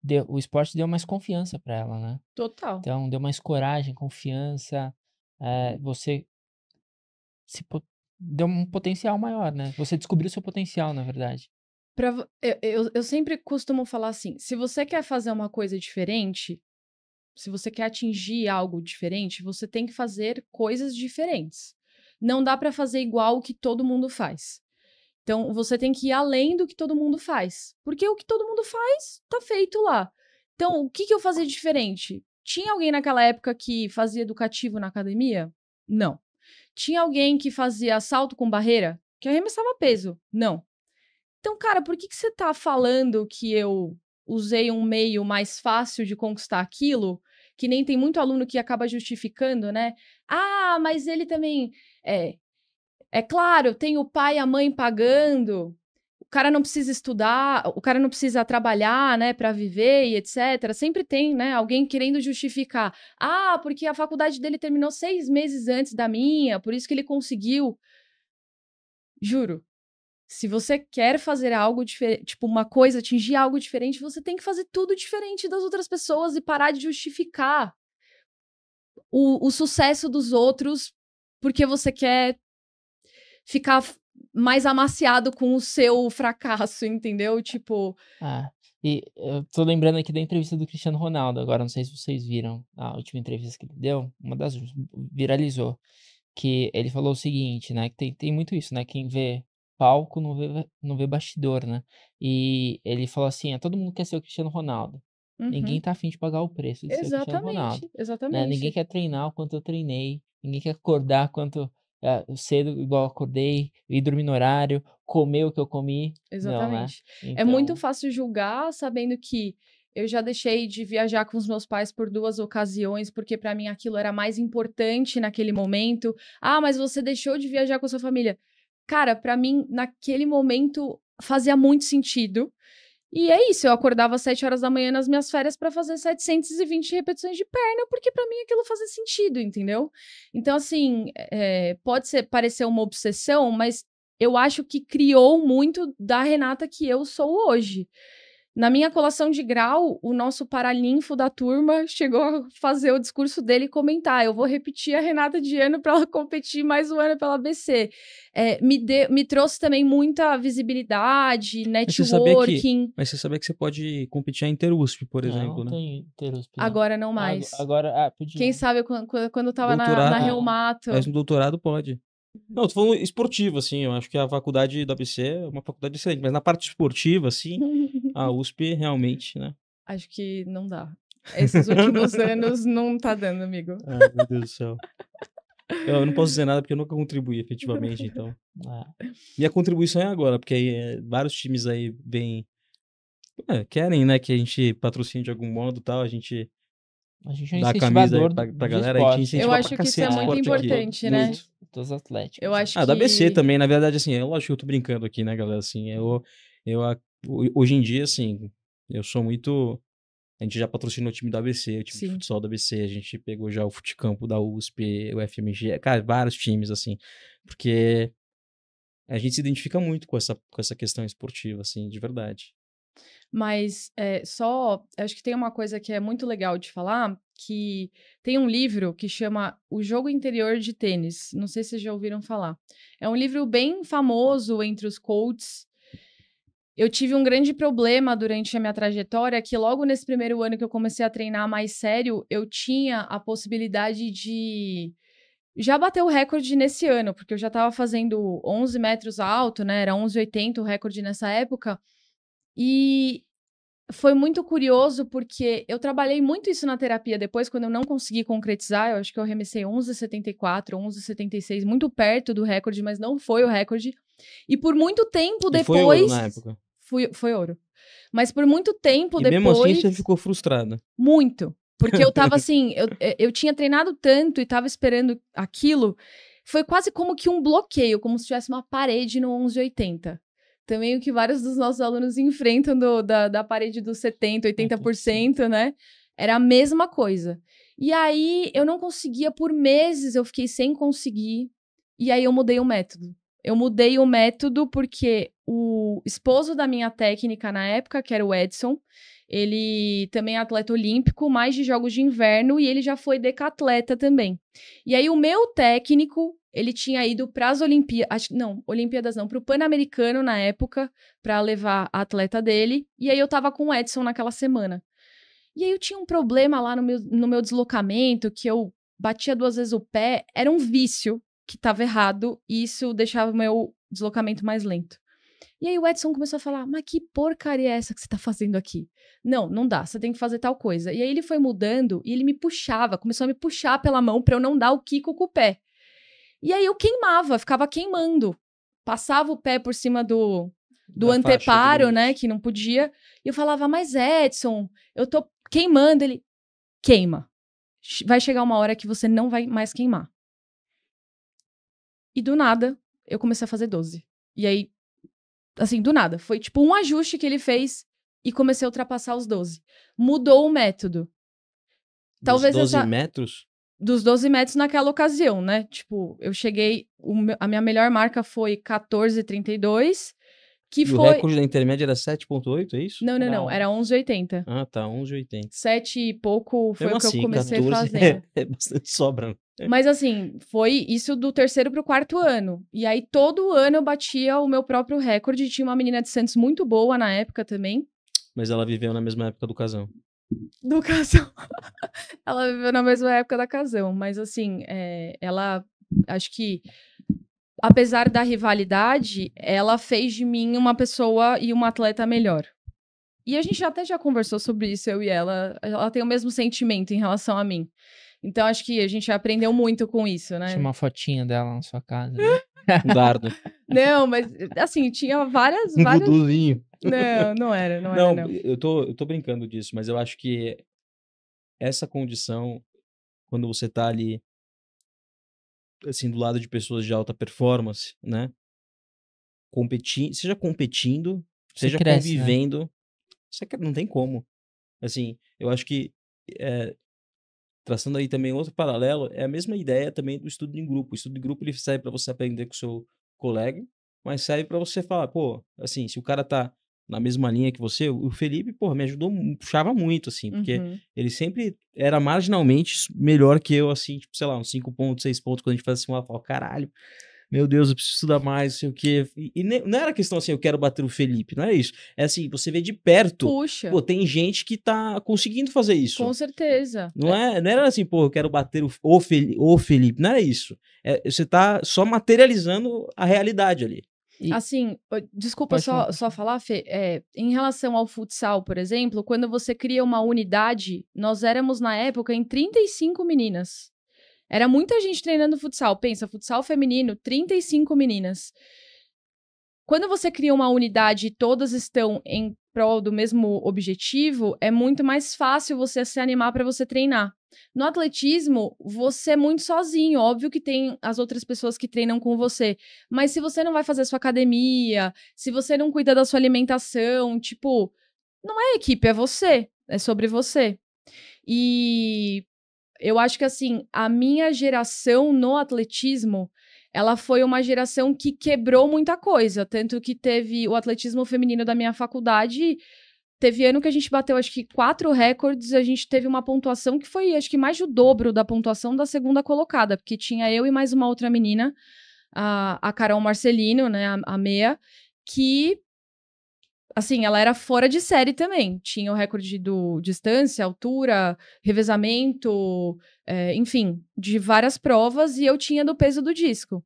deu, o esporte deu mais confiança para ela, né? Total. Então, deu mais coragem, confiança. É, você se deu um potencial maior, né? Você descobriu seu potencial, na verdade. Pra, eu, eu, eu sempre costumo falar assim: se você quer fazer uma coisa diferente, se você quer atingir algo diferente, você tem que fazer coisas diferentes. Não dá para fazer igual o que todo mundo faz. Então, você tem que ir além do que todo mundo faz. Porque o que todo mundo faz tá feito lá. Então, o que, que eu fazia diferente? Tinha alguém naquela época que fazia educativo na academia? Não. Tinha alguém que fazia salto com barreira? Que arremessava peso? Não. Então, cara, por que, que você tá falando que eu usei um meio mais fácil de conquistar aquilo? Que nem tem muito aluno que acaba justificando, né? Ah, mas ele também. É, é claro, tem o pai e a mãe pagando. O cara não precisa estudar, o cara não precisa trabalhar, né, para viver e etc. Sempre tem, né, alguém querendo justificar. Ah, porque a faculdade dele terminou seis meses antes da minha, por isso que ele conseguiu. Juro, se você quer fazer algo diferente, tipo uma coisa, atingir algo diferente, você tem que fazer tudo diferente das outras pessoas e parar de justificar o, o sucesso dos outros porque você quer ficar mais amaciado com o seu fracasso, entendeu? Tipo. Ah, e eu tô lembrando aqui da entrevista do Cristiano Ronaldo, agora não sei se vocês viram a última entrevista que ele deu, uma das viralizou que ele falou o seguinte, né? Que tem, tem muito isso, né? Quem vê palco, não vê, não vê bastidor, né? E ele falou assim: é, todo mundo quer ser o Cristiano Ronaldo. Uhum. Ninguém tá afim de pagar o preço de exatamente, ser o Cristiano Ronaldo. Exatamente. Né? Ninguém quer treinar o quanto eu treinei. Ninguém quer acordar quanto eh, cedo, igual acordei, ir dormir no horário, comer o que eu comi. Exatamente. Não, né? então... É muito então fácil julgar sabendo que eu já deixei de viajar com os meus pais por duas ocasiões, porque para mim aquilo era mais importante naquele momento. Ah, mas você deixou de viajar com a sua família cara, para mim, naquele momento fazia muito sentido. E é isso, eu acordava às 7 horas da manhã nas minhas férias para fazer 720 repetições de perna, porque para mim aquilo fazia sentido, entendeu? Então, assim, é, pode ser, parecer uma obsessão, mas eu acho que criou muito da Renata que eu sou hoje. Na minha colação de grau, o nosso paralinfo da turma chegou a fazer o discurso dele e comentar. Eu vou repetir a Renata de ano para ela competir mais um ano pela ABC. É, me, de, me trouxe também muita visibilidade, networking. Mas você sabia que, você, sabia que você pode competir a Interusp, por exemplo, não, não né? Tem Interusp, não. Agora não mais. agora, ah, Quem sabe quando, quando eu estava na, na Reumato. Mas no doutorado pode. Não, tô falando esportivo, assim, eu acho que a faculdade da ABC é uma faculdade excelente, mas na parte esportiva, assim, a USP realmente, né? Acho que não dá. Esses últimos anos não tá dando, amigo. Ah, meu Deus do céu. Eu não posso dizer nada porque eu nunca contribuí efetivamente, então. Ah. Minha contribuição é agora, porque aí, é, vários times aí vêm. É, querem, né, que a gente patrocine de algum modo tal, a gente a gente é um da incentivador camisa aí, pra, pra galera esporte. aí Eu acho que isso é muito importante, aqui, né? Muito. Dos atléticos. Eu né? acho ah, que... da BC também, na verdade, assim, eu é acho que eu tô brincando aqui, né, galera? Assim, eu, eu hoje em dia, assim, eu sou muito. A gente já patrocinou o time da ABC, o time Sim. de futsal da ABC, a gente pegou já o futecampo da USP, o FMG, cara, vários times, assim, porque a gente se identifica muito com essa, com essa questão esportiva, assim, de verdade. Mas é, só, acho que tem uma coisa que é muito legal de falar, que tem um livro que chama O Jogo Interior de Tênis. Não sei se vocês já ouviram falar. É um livro bem famoso entre os coaches. Eu tive um grande problema durante a minha trajetória, que logo nesse primeiro ano que eu comecei a treinar mais sério, eu tinha a possibilidade de já bater o recorde nesse ano, porque eu já estava fazendo 11 metros alto, né? Era 11,80 o recorde nessa época. E foi muito curioso porque eu trabalhei muito isso na terapia depois, quando eu não consegui concretizar, eu acho que eu arremessei 11,74, 11,76, muito perto do recorde, mas não foi o recorde. E por muito tempo e depois... foi ouro na época. Fui, foi ouro. Mas por muito tempo e depois... mesmo assim você ficou frustrada. Muito. Porque eu tava assim, eu, eh, eu tinha treinado tanto e tava esperando aquilo, foi quase como que um bloqueio, como se tivesse uma parede no 1180 também o que vários dos nossos alunos enfrentam do, da, da parede dos 70%, 80%, uhum, né? Era a mesma coisa. E aí eu não conseguia por meses, eu fiquei sem conseguir. E aí eu mudei o método. Eu mudei o método porque o esposo da minha técnica na época, que era o Edson, ele também é atleta olímpico, mais de jogos de inverno, e ele já foi decatleta também. E aí o meu técnico ele tinha ido para as Olimpíadas, não, Olimpíadas não, para o Pan-Americano na época, para levar a atleta dele. E aí eu tava com o Edson naquela semana. E aí eu tinha um problema lá no meu, no meu deslocamento, que eu batia duas vezes o pé, era um vício que estava errado, e isso deixava o meu deslocamento mais lento. E aí o Edson começou a falar: Mas que porcaria é essa que você tá fazendo aqui? Não, não dá, você tem que fazer tal coisa. E aí ele foi mudando e ele me puxava, começou a me puxar pela mão para eu não dar o Kiko com o pé. E aí eu queimava, ficava queimando. Passava o pé por cima do, do anteparo, né? Que não podia. E eu falava, mas Edson, eu tô queimando. Ele, queima. Vai chegar uma hora que você não vai mais queimar. E do nada, eu comecei a fazer 12. E aí, assim, do nada. Foi tipo um ajuste que ele fez e comecei a ultrapassar os 12. Mudou o método. Talvez Dos 12 essa... metros? dos 12 metros naquela ocasião, né? Tipo, eu cheguei, a minha melhor marca foi 14,32, que e foi... o recorde da intermédia era 7,8, é isso? Não, não, não, não. era 11,80. Ah, tá, 11,80. 7 e pouco foi é Mesmo o que assim, eu comecei 14 fazendo. É, é bastante sobra. Né? Mas assim, foi isso do terceiro pro quarto ano. E aí todo ano eu batia o meu próprio recorde. Tinha uma menina de Santos muito boa na época também. Mas ela viveu na mesma época do casão. do casal. ela viveu na mesma época da casão, mas assim, é, ela acho que apesar da rivalidade, ela fez de mim uma pessoa e uma atleta melhor. E a gente até já conversou sobre isso, eu e ela. Ela tem o mesmo sentimento em relação a mim. Então acho que a gente aprendeu muito com isso, né? Tinha uma fotinha dela na sua casa. Né? um dardo. Não, mas assim, tinha várias. Um várias... Não, não era, não, não era. Não, eu tô, eu tô brincando disso, mas eu acho que essa condição, quando você tá ali, assim, do lado de pessoas de alta performance, né? Competindo, seja competindo, você seja cresce, né? convivendo, né? você não tem como. Assim, eu acho que é, traçando aí também outro paralelo, é a mesma ideia também do estudo em grupo. O estudo em grupo ele serve para você aprender com o seu colega, mas serve para você falar, pô, assim, se o cara tá na mesma linha que você. O Felipe, porra, me ajudou, hum, puxava muito, assim, porque uhum. ele sempre era marginalmente melhor que eu, assim, tipo, sei lá, uns 5 pontos, 6 pontos, quando a gente fazia assim, eu falava, caralho, meu Deus, eu preciso estudar mais, sei o quê. E, não era questão assim, eu quero bater o Felipe, não é isso. É assim, você vê de perto. Puxa. Pô, tem gente que tá conseguindo fazer isso. Com certeza. Não, é. é não era assim, pô, eu quero bater o, o, Felipe, o Felipe, não era isso. É, você tá só materializando a realidade ali. E... Assim, desculpa só, falar. só falar, Fê. É, em relação ao futsal, por exemplo, quando você cria uma unidade, nós éramos na época em 35 meninas. Era muita gente treinando futsal. Pensa, futsal feminino, 35 meninas. Quando você cria uma unidade e todas estão em prol do mesmo objetivo, é muito mais fácil você se animar para você treinar. No atletismo, você é muito sozinho. Óbvio que tem as outras pessoas que treinam com você. Mas se você não vai fazer sua academia, se você não cuida da sua alimentação, tipo, não é equipe, é você. É sobre você. E eu acho que assim, a minha geração no atletismo, ela foi uma geração que quebrou muita coisa, tanto que teve o atletismo feminino da minha faculdade Teve ano que a gente bateu, acho que, quatro recordes. A gente teve uma pontuação que foi, acho que, mais do dobro da pontuação da segunda colocada, porque tinha eu e mais uma outra menina, a, a Carol Marcelino, né, a, a meia, que, assim, ela era fora de série também. Tinha o recorde do distância, altura, revezamento, é, enfim, de várias provas, e eu tinha do peso do disco.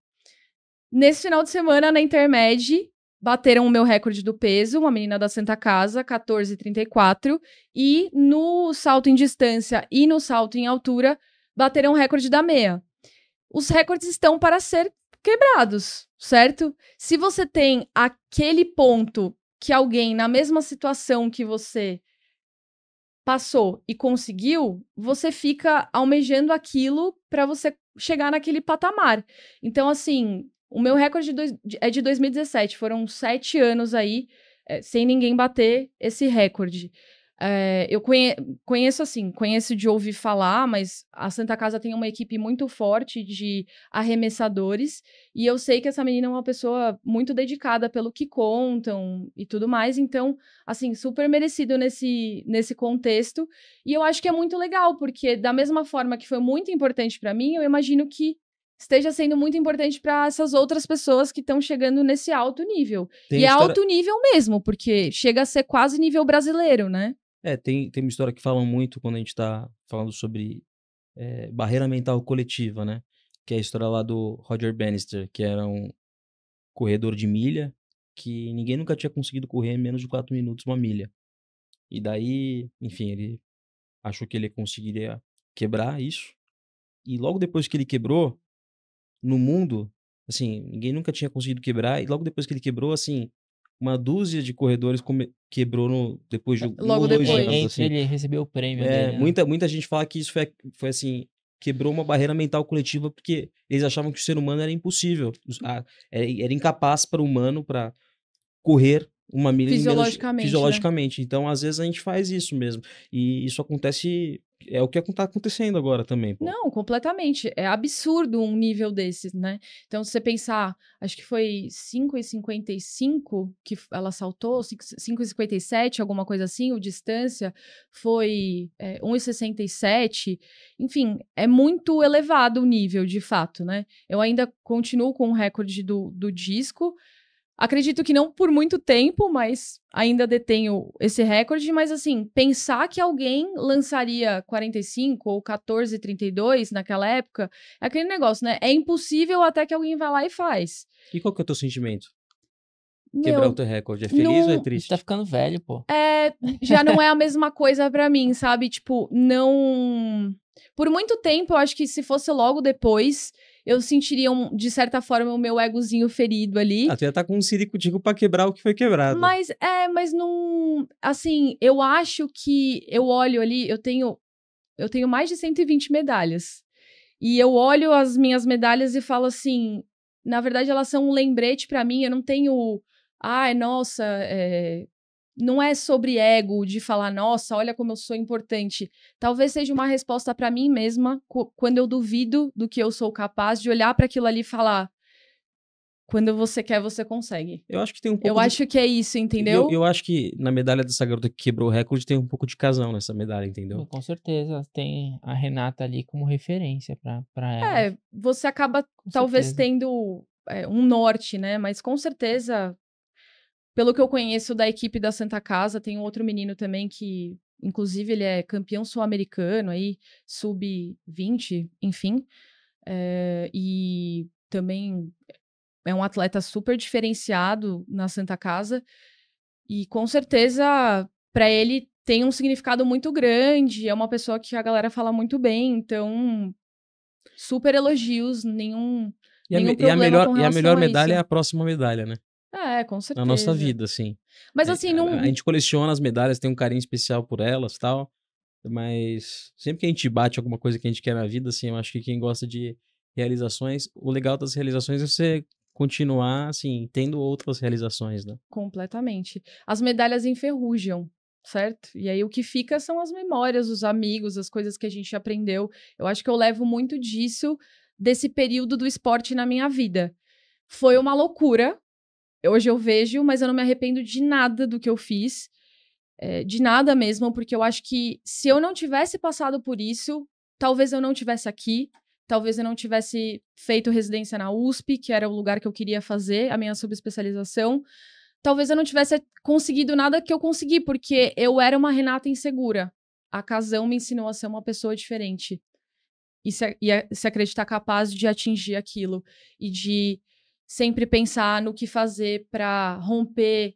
Nesse final de semana, na Intermed, bateram o meu recorde do peso, uma menina da Santa Casa, 14,34, e no salto em distância e no salto em altura, bateram o recorde da meia. Os recordes estão para ser quebrados, certo? Se você tem aquele ponto que alguém na mesma situação que você passou e conseguiu, você fica almejando aquilo para você chegar naquele patamar. Então, assim, o meu recorde de dois, é de 2017, foram sete anos aí é, sem ninguém bater esse recorde. É, eu conhe, conheço assim, conheço de ouvir falar, mas a Santa Casa tem uma equipe muito forte de arremessadores, e eu sei que essa menina é uma pessoa muito dedicada pelo que contam e tudo mais, então, assim, super merecido nesse, nesse contexto. E eu acho que é muito legal, porque da mesma forma que foi muito importante para mim, eu imagino que esteja sendo muito importante para essas outras pessoas que estão chegando nesse alto nível. Tem e é história... é alto nível mesmo, porque chega a ser quase nível brasileiro, né? É, tem, tem uma história que falam muito quando a gente está falando sobre é, barreira mental coletiva, né? Que é a história lá do Roger Bannister, que era um corredor de milha, que ninguém nunca tinha conseguido correr em menos de 4 minutos uma milha. E daí, enfim, ele achou que ele conseguiria quebrar isso. E logo depois que ele quebrou, no mundo, assim, ninguém nunca tinha conseguido quebrar, e logo depois que ele quebrou, assim, uma dúzia de corredores quebrou no, depois de ah, Logo depois. Anos, assim. Ele recebeu o prêmio. É, dele, né? muita, muita gente fala que isso foi, foi assim, quebrou uma barreira mental coletiva porque eles achavam que o ser humano era impossível, era, era incapaz para o humano para correr uma milha fisiologicamente, fisiologicamente. Né? Então, às vezes a gente faz isso mesmo. E isso acontece é o que está acontecendo agora também. Pô. Não, completamente. É absurdo um nível desses, né? Então, se você pensar, acho que foi 5,55 que ela saltou, 5,57, alguma coisa assim, o distância foi é, 1,67. Enfim, é muito elevado o nível, de fato, né? Eu ainda continuo com o recorde do, do disco, Acredito que não por muito tempo, mas ainda detenho esse recorde. Mas assim, pensar que alguém lançaria 45 ou 14,32 naquela época é aquele negócio, né? É impossível até que alguém vá lá e faz. E qual que é o teu sentimento? Meu, Quebrar o teu recorde. É feliz não... ou é triste? Tá ficando velho, pô. É, já não é a mesma coisa para mim, sabe? Tipo, não. Por muito tempo, eu acho que se fosse logo depois, eu sentiria, um, de certa forma, o meu egozinho ferido ali. Ah, tu ia estar tá com um ciricutico para quebrar o que foi quebrado. Mas, é, mas não... Assim, eu acho que eu olho ali, eu tenho... Eu tenho mais de 120 medalhas. E eu olho as minhas medalhas e falo assim, na verdade elas são um lembrete para mim, eu não tenho, ai, ah, nossa, é não é sobre ego de falar, nossa, olha como eu sou importante. Talvez seja uma resposta para mim mesma quando eu duvido do que eu sou capaz de olhar para aquilo ali e falar. Quando você quer, você consegue. Eu acho que tem um pouco. Eu de... acho que é isso, entendeu? Eu, eu, acho que na medalha dessa garota que quebrou o recorde tem um pouco de casão nessa medalha, entendeu? Com certeza. Tem a Renata ali como referência para é, ela. É, você acaba com talvez certeza. tendo é, um norte, né? Mas com certeza pelo que eu conheço da equipe da Santa Casa, tem um outro menino também que, inclusive, ele é campeão sul-americano aí, sub-20, enfim. É, e também é um atleta super diferenciado na Santa Casa. E com certeza, para ele tem um significado muito grande. É uma pessoa que a galera fala muito bem. Então, super elogios, nenhum. E a, nenhum e a melhor, e a melhor medalha é a próxima medalha, né? É, com certeza. Na nossa vida, assim. Mas é, assim, é, não. A, a gente coleciona as medalhas, tem um carinho especial por elas tal. Mas sempre que a gente bate alguma coisa que a gente quer na vida, assim, eu acho que quem gosta de realizações, o legal das realizações é você continuar, assim, tendo outras realizações, né? Completamente. As medalhas enferrujam, certo? E aí o que fica são as memórias, os amigos, as coisas que a gente aprendeu. Eu acho que eu levo muito disso, desse período do esporte na minha vida. Foi uma loucura, hoje eu vejo, mas eu não me arrependo de nada do que eu fiz. É, de nada mesmo, porque eu acho que se eu não tivesse passado por isso, talvez eu não tivesse aqui, talvez eu não tivesse feito residência na USP, que era o lugar que eu queria fazer, a minha subespecialização. Talvez eu não tivesse conseguido nada que eu consegui, porque eu era uma Renata insegura. A casão me ensinou a ser uma pessoa diferente. E se, e se acreditar capaz de atingir aquilo. E de sempre pensar no que fazer para romper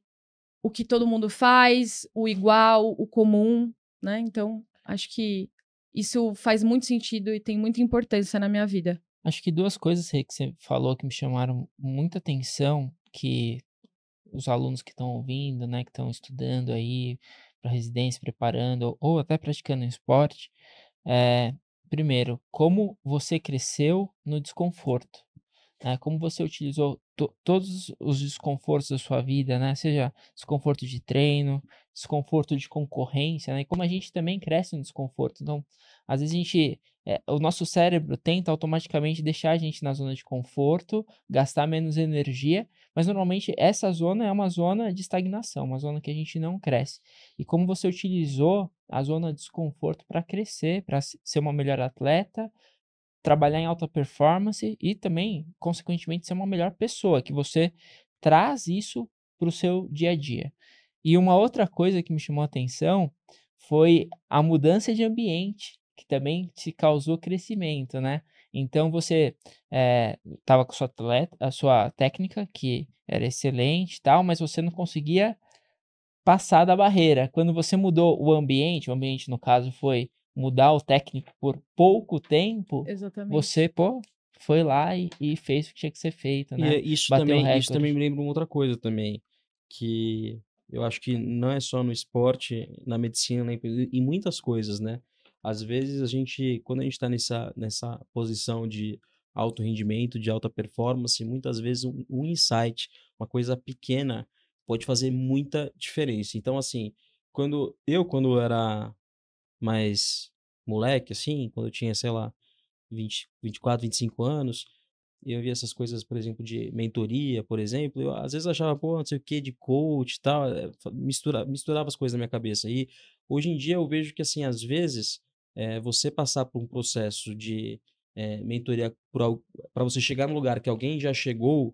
o que todo mundo faz, o igual, o comum, né? Então, acho que isso faz muito sentido e tem muita importância na minha vida. Acho que duas coisas que você falou que me chamaram muita atenção, que os alunos que estão ouvindo, né, que estão estudando aí para residência, preparando ou até praticando esporte, é, primeiro, como você cresceu no desconforto, né, como você utilizou to todos os desconfortos da sua vida, né, seja desconforto de treino, desconforto de concorrência, né, e como a gente também cresce no desconforto. Então, às vezes a gente, é, o nosso cérebro tenta automaticamente deixar a gente na zona de conforto, gastar menos energia, mas normalmente essa zona é uma zona de estagnação, uma zona que a gente não cresce. E como você utilizou a zona de desconforto para crescer, para ser uma melhor atleta, trabalhar em alta performance e também, consequentemente, ser uma melhor pessoa, que você traz isso para o seu dia a dia. E uma outra coisa que me chamou a atenção foi a mudança de ambiente, que também te causou crescimento, né? Então você estava eh, é, com a sua, atleta, a sua técnica, que era excelente tal, mas você não conseguia passar da barreira. Quando você mudou o ambiente, o ambiente no caso foi mudar o técnico por pouco tempo, Exatamente. você, pô, foi lá e, e, fez o que tinha que ser feito, né? E é, isso, também, isso também me lembra uma outra coisa também, que eu acho que não é só no esporte, na medicina, em muitas coisas, né? Às vezes a gente, quando a gente está nessa, nessa posição de alto rendimento, de alta performance, muitas vezes um, um insight, uma coisa pequena, pode fazer muita diferença. Então, assim, quando eu, quando era mais moleque, assim, quando eu tinha, sei lá, 20, 24, 25 anos, eu via essas coisas, por exemplo, de mentoria, por exemplo, eu às vezes achava, pô, não sei o que, de coach e tal, eh, mistura, misturava as coisas na minha cabeça. E hoje em dia eu vejo que, assim, às vezes, é, você passar por um processo de é, mentoria para você chegar no lugar que alguém já chegou,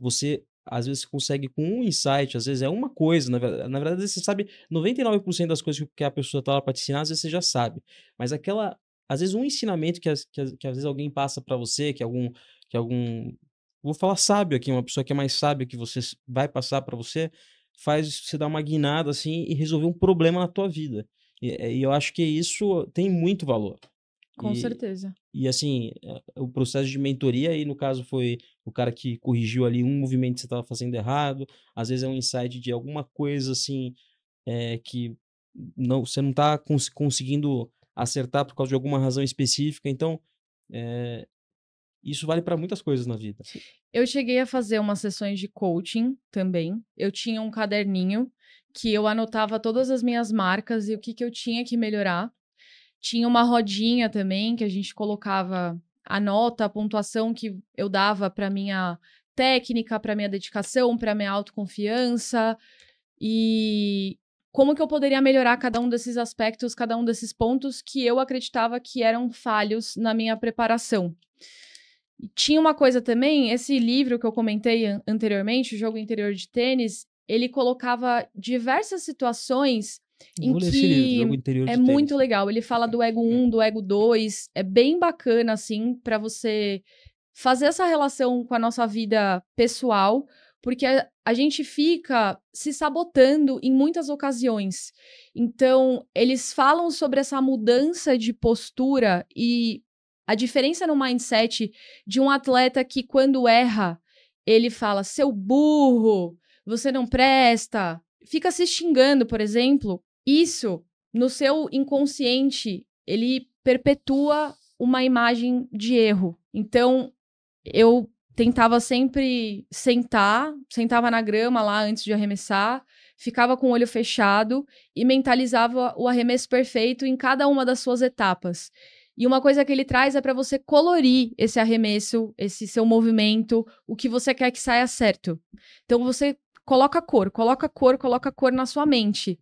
você às vezes você consegue com um insight, às vezes é uma coisa, na verdade, na verdade você sabe 99% das coisas que a pessoa tá lá para te ensinar, às vezes você já sabe. Mas aquela, às vezes um ensinamento que, que, que às vezes alguém passa para você, que algum que algum vou falar sábio aqui, uma pessoa que é mais sábia que você vai passar para você, faz você dar uma guinada assim e resolver um problema na tua vida. E, é, e eu acho que isso tem muito valor. Com e, certeza. E assim, é, o processo de mentoria aí no caso foi o cara que corrigiu ali um movimento que você estava fazendo errado, às vezes é um insight de alguma coisa assim é, que não, você não está cons conseguindo acertar por causa de alguma razão específica. Então, é, isso vale para muitas coisas na vida. Eu cheguei a fazer umas sessões de coaching também. Eu tinha um caderninho que eu anotava todas as minhas marcas e o que, que eu tinha que melhorar. Tinha uma rodinha também que a gente colocava a nota, a pontuação que eu dava para minha técnica, para minha dedicação, para minha autoconfiança e como que eu poderia melhorar cada um desses aspectos, cada um desses pontos que eu acreditava que eram falhos na minha preparação. E tinha uma coisa também, esse livro que eu comentei anteriormente, o jogo interior de tênis, ele colocava diversas situações em Vou que livro, é muito legal. Ele fala do ego 1, é. do ego 2. É bem bacana, assim, para você fazer essa relação com a nossa vida pessoal, porque a gente fica se sabotando em muitas ocasiões. Então, eles falam sobre essa mudança de postura e a diferença no mindset de um atleta que, quando erra, ele fala: seu burro, você não presta, fica se xingando, por exemplo, isso no seu inconsciente, ele perpetua uma imagem de erro. Então, eu tentava sempre sentar, sentava na grama lá antes de arremessar, ficava com o olho fechado e mentalizava o arremesso perfeito em cada uma das suas etapas. E uma coisa que ele traz é para você colorir esse arremesso, esse seu movimento, o que você quer que saia certo. Então você coloca cor, coloca cor, coloca cor na sua mente.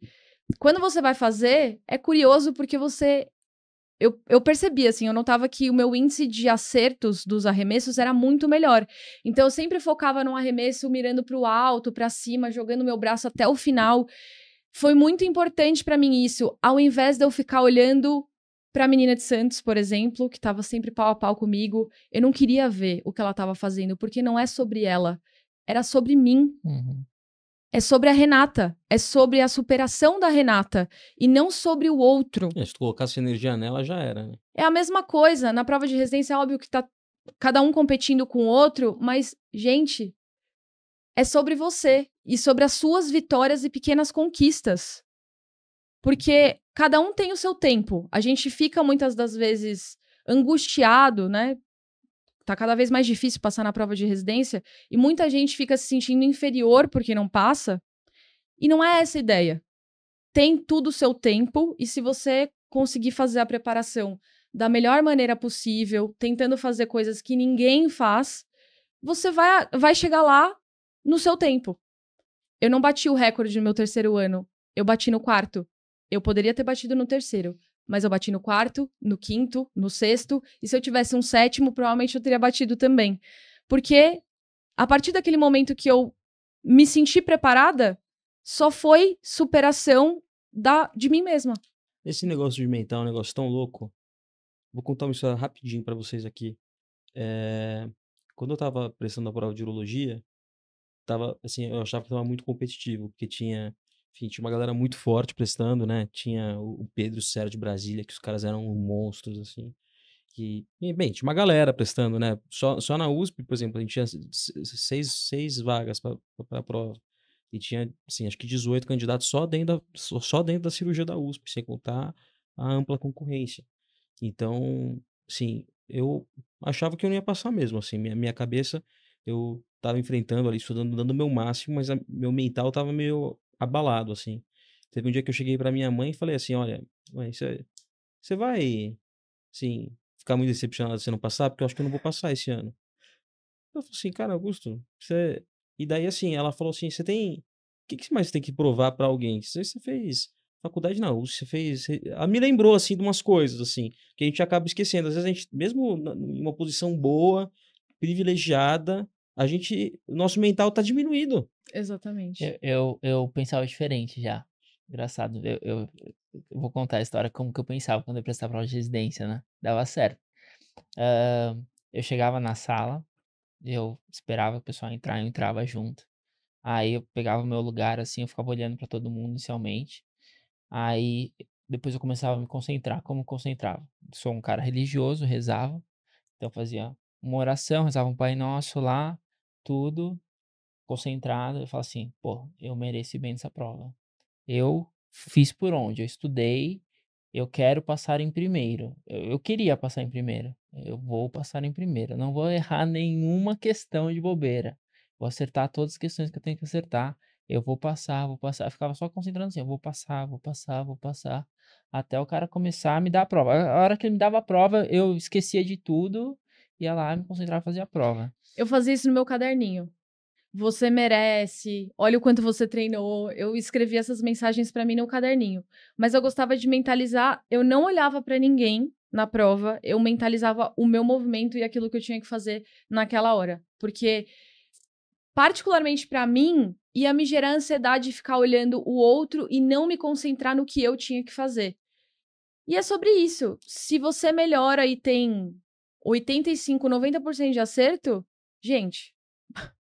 Quando você vai fazer, é curioso porque você. Eu, eu percebi, assim, eu notava que o meu índice de acertos dos arremessos era muito melhor. Então, eu sempre focava num arremesso mirando para o alto, para cima, jogando meu braço até o final. Foi muito importante para mim isso, ao invés de eu ficar olhando para a menina de Santos, por exemplo, que estava sempre pau a pau comigo, eu não queria ver o que ela estava fazendo, porque não é sobre ela, era sobre mim. Uhum é sobre a Renata, é sobre a superação da Renata e não sobre o outro. É, se tu colocasse energia nela, já era. Né? É a mesma coisa. Na prova de residência é óbvio que tá cada um competindo com o outro, mas, gente, é sobre você e sobre as suas vitórias e pequenas conquistas. Porque cada um tem o seu tempo. A gente fica muitas das vezes angustiado, né? tá cada vez mais difícil passar na prova de residência e muita gente fica se sentindo inferior porque não passa. E não é essa a ideia. Tem tudo o seu tempo e se você conseguir fazer a preparação da melhor maneira possível, tentando fazer coisas que ninguém faz, você vai, vai chegar lá no seu tempo. Eu não bati o recorde no meu terceiro ano, eu bati no quarto. Eu poderia ter batido no terceiro, mas eu bati no quarto, no quinto, no sexto, e se eu tivesse um sétimo, provavelmente eu teria batido também. Porque a partir daquele momento que eu me senti preparada, só foi superação da de mim mesma. Esse negócio de mental é um negócio tão louco. Vou contar uma história rapidinho para vocês aqui. É... Quando eu tava prestando a prova de urologia, tava, assim, eu achava que tava muito competitivo, porque tinha enfim, tinha uma galera muito forte prestando, né? Tinha o Pedro Sérgio de Brasília, que os caras eram monstros, assim. Que, e, bem, tinha uma galera prestando, né? Só, só na USP, por exemplo, a gente tinha seis, seis vagas para a prova. E tinha, assim, acho que 18 candidatos só dentro, da, só dentro da cirurgia da USP, sem contar a ampla concorrência. Então, assim, eu achava que eu não ia passar mesmo, assim, minha, minha cabeça, eu estava enfrentando ali, estudando, dando o meu máximo, mas a, meu mental estava meio abalado, assim. Teve um dia que eu cheguei para minha mãe e falei assim, olha, mãe, você vai, assim, ficar muito decepcionado se não passar, porque eu acho que eu não vou passar esse ano. Eu falei assim, cara, Augusto, você... E daí, assim, ela falou assim, você tem... O que, que mais tem que provar para alguém? Você fez faculdade na USP, você fez... Ela me lembrou, assim, de umas coisas, assim, que a gente acaba esquecendo. Às vezes a gente, mesmo em uma posição boa, privilegiada, a gente, o nosso mental tá diminuído. Exatamente. Eu, eu, eu pensava diferente já. Engraçado, eu, eu, eu, vou contar a história como que eu pensava quando eu prestava prova de residência, né? Dava certo. Uh, eu chegava na sala, eu esperava o pessoal entrar, eu entrava junto. Aí eu pegava o meu lugar assim, eu ficava olhando para todo mundo inicialmente. Aí depois eu começava a me concentrar. Como eu concentrava? Sou um cara religioso, rezava. Então fazia uma oração, rezava um Pai Nosso lá, tudo concentrado e falar assim, pô, eu mereci bem essa prova. Eu fiz por onde? Eu estudei, eu quero passar em primeiro. Eu, eu queria passar em primeiro. Eu vou passar em primeiro. Eu não vou errar nenhuma questão de bobeira. Vou acertar todas as questões que eu tenho que acertar. Eu vou passar, vou passar. Eu ficava só concentrando assim, eu vou passar, vou passar, vou passar. Até o cara começar a me dar a prova. A hora que ele me dava a prova, eu esquecia de tudo ia lá, me concentrava e fazia a prova. Eu fazia isso no meu caderninho. Você merece, olha o quanto você treinou. Eu escrevi essas mensagens para mim no caderninho. Mas eu gostava de mentalizar, eu não olhava para ninguém na prova, eu mentalizava o meu movimento e aquilo que eu tinha que fazer naquela hora. Porque, particularmente para mim, ia me gerar ansiedade ficar olhando o outro e não me concentrar no que eu tinha que fazer. E é sobre isso. Se você melhora e tem 85, 90% de acerto, gente,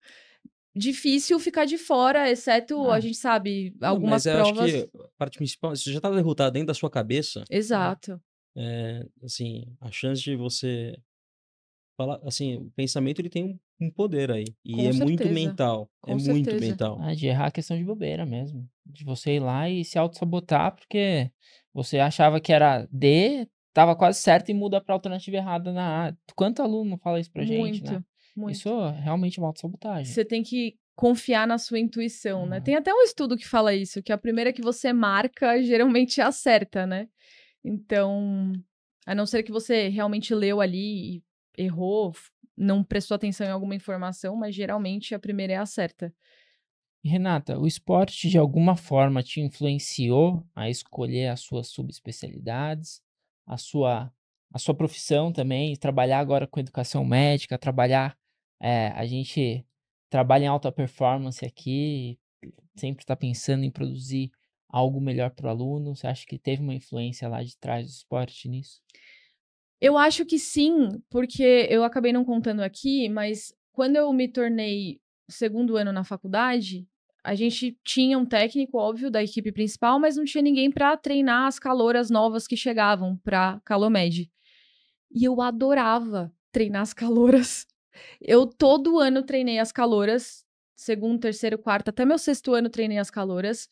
difícil ficar de fora, exceto, ah. a gente sabe, algumas Não, mas provas. Acho que a parte principal, você já está derrotado dentro da sua cabeça. Né? Exato. É, assim, a chance de você falar, assim, o pensamento ele tem um, um poder aí. E Com é certeza. É muito mental. Com é certeza. muito mental. Ah, de errar é questão de bobeira mesmo. De você ir lá e se auto-sabotar, porque você achava que era D, tava quase certa e muda para alternativa errada na Quanto aluno fala isso para gente, né? muito, né? Muito. Isso é realmente uma autossabotagem. Você tem que confiar na sua intuição, né? uhum. né? Tem até um estudo que fala isso, que a primeira que você marca geralmente é acerta, né? Então, a não ser que você realmente leu ali e errou, não prestou atenção em alguma informação, mas geralmente a primeira é a certa. Renata, o esporte de alguma forma te influenciou a escolher as suas subespecialidades? a sua, a sua profissão também, trabalhar agora com educação médica, trabalhar. É, a gente trabalha em alta performance aqui, sempre está pensando em produzir algo melhor para o aluno? Você acha que teve uma influência lá de trás do esporte nisso? Eu acho que sim, porque eu acabei não contando aqui, mas quando eu me tornei segundo ano na faculdade, a gente tinha um técnico, óbvio, da equipe principal, mas não tinha ninguém para treinar as caloras novas que chegavam para Calomed. E eu adorava treinar as caloras. Eu todo ano treinei as caloras, segundo, terceiro, quarto, até meu sexto ano treinei as caloras.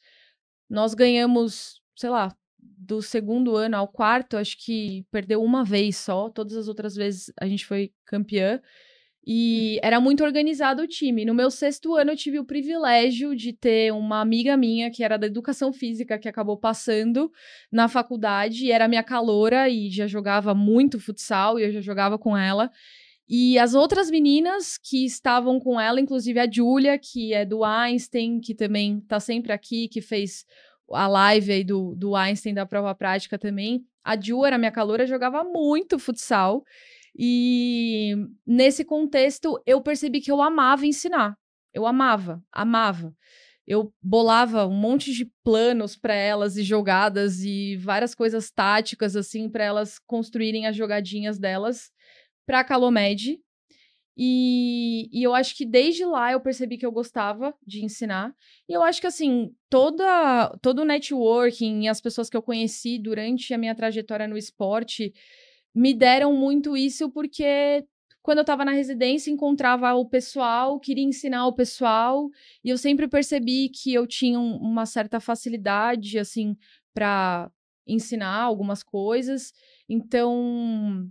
Nós ganhamos, sei lá, do segundo ano ao quarto, acho que perdeu uma vez só, todas as outras vezes a gente foi campeã. E uhum. era muito organizado o time. No meu sexto ano, eu tive o privilégio de ter uma amiga minha, que era da educação física, que acabou passando na faculdade, e era minha calora e já jogava muito futsal, e eu já jogava com ela. E as outras meninas que estavam com ela, inclusive a Júlia, que é do Einstein, que também está sempre aqui, que fez a live aí do, do Einstein da prova prática também. A Ju era minha calora, jogava muito futsal. E nesse contexto, eu percebi que eu amava ensinar. Eu amava, amava. Eu bolava um monte de planos para elas e jogadas e várias coisas táticas assim para elas construírem as jogadinhas delas para a Calomed. E, e eu acho que desde lá eu percebi que eu gostava de ensinar. E eu acho que, assim, toda, todo o networking e as pessoas que eu conheci durante a minha trajetória no esporte me deram muito isso porque quando eu estava na residência, encontrava o pessoal, queria ensinar o pessoal, e eu sempre percebi que eu tinha uma certa facilidade, assim, para ensinar algumas coisas. Então,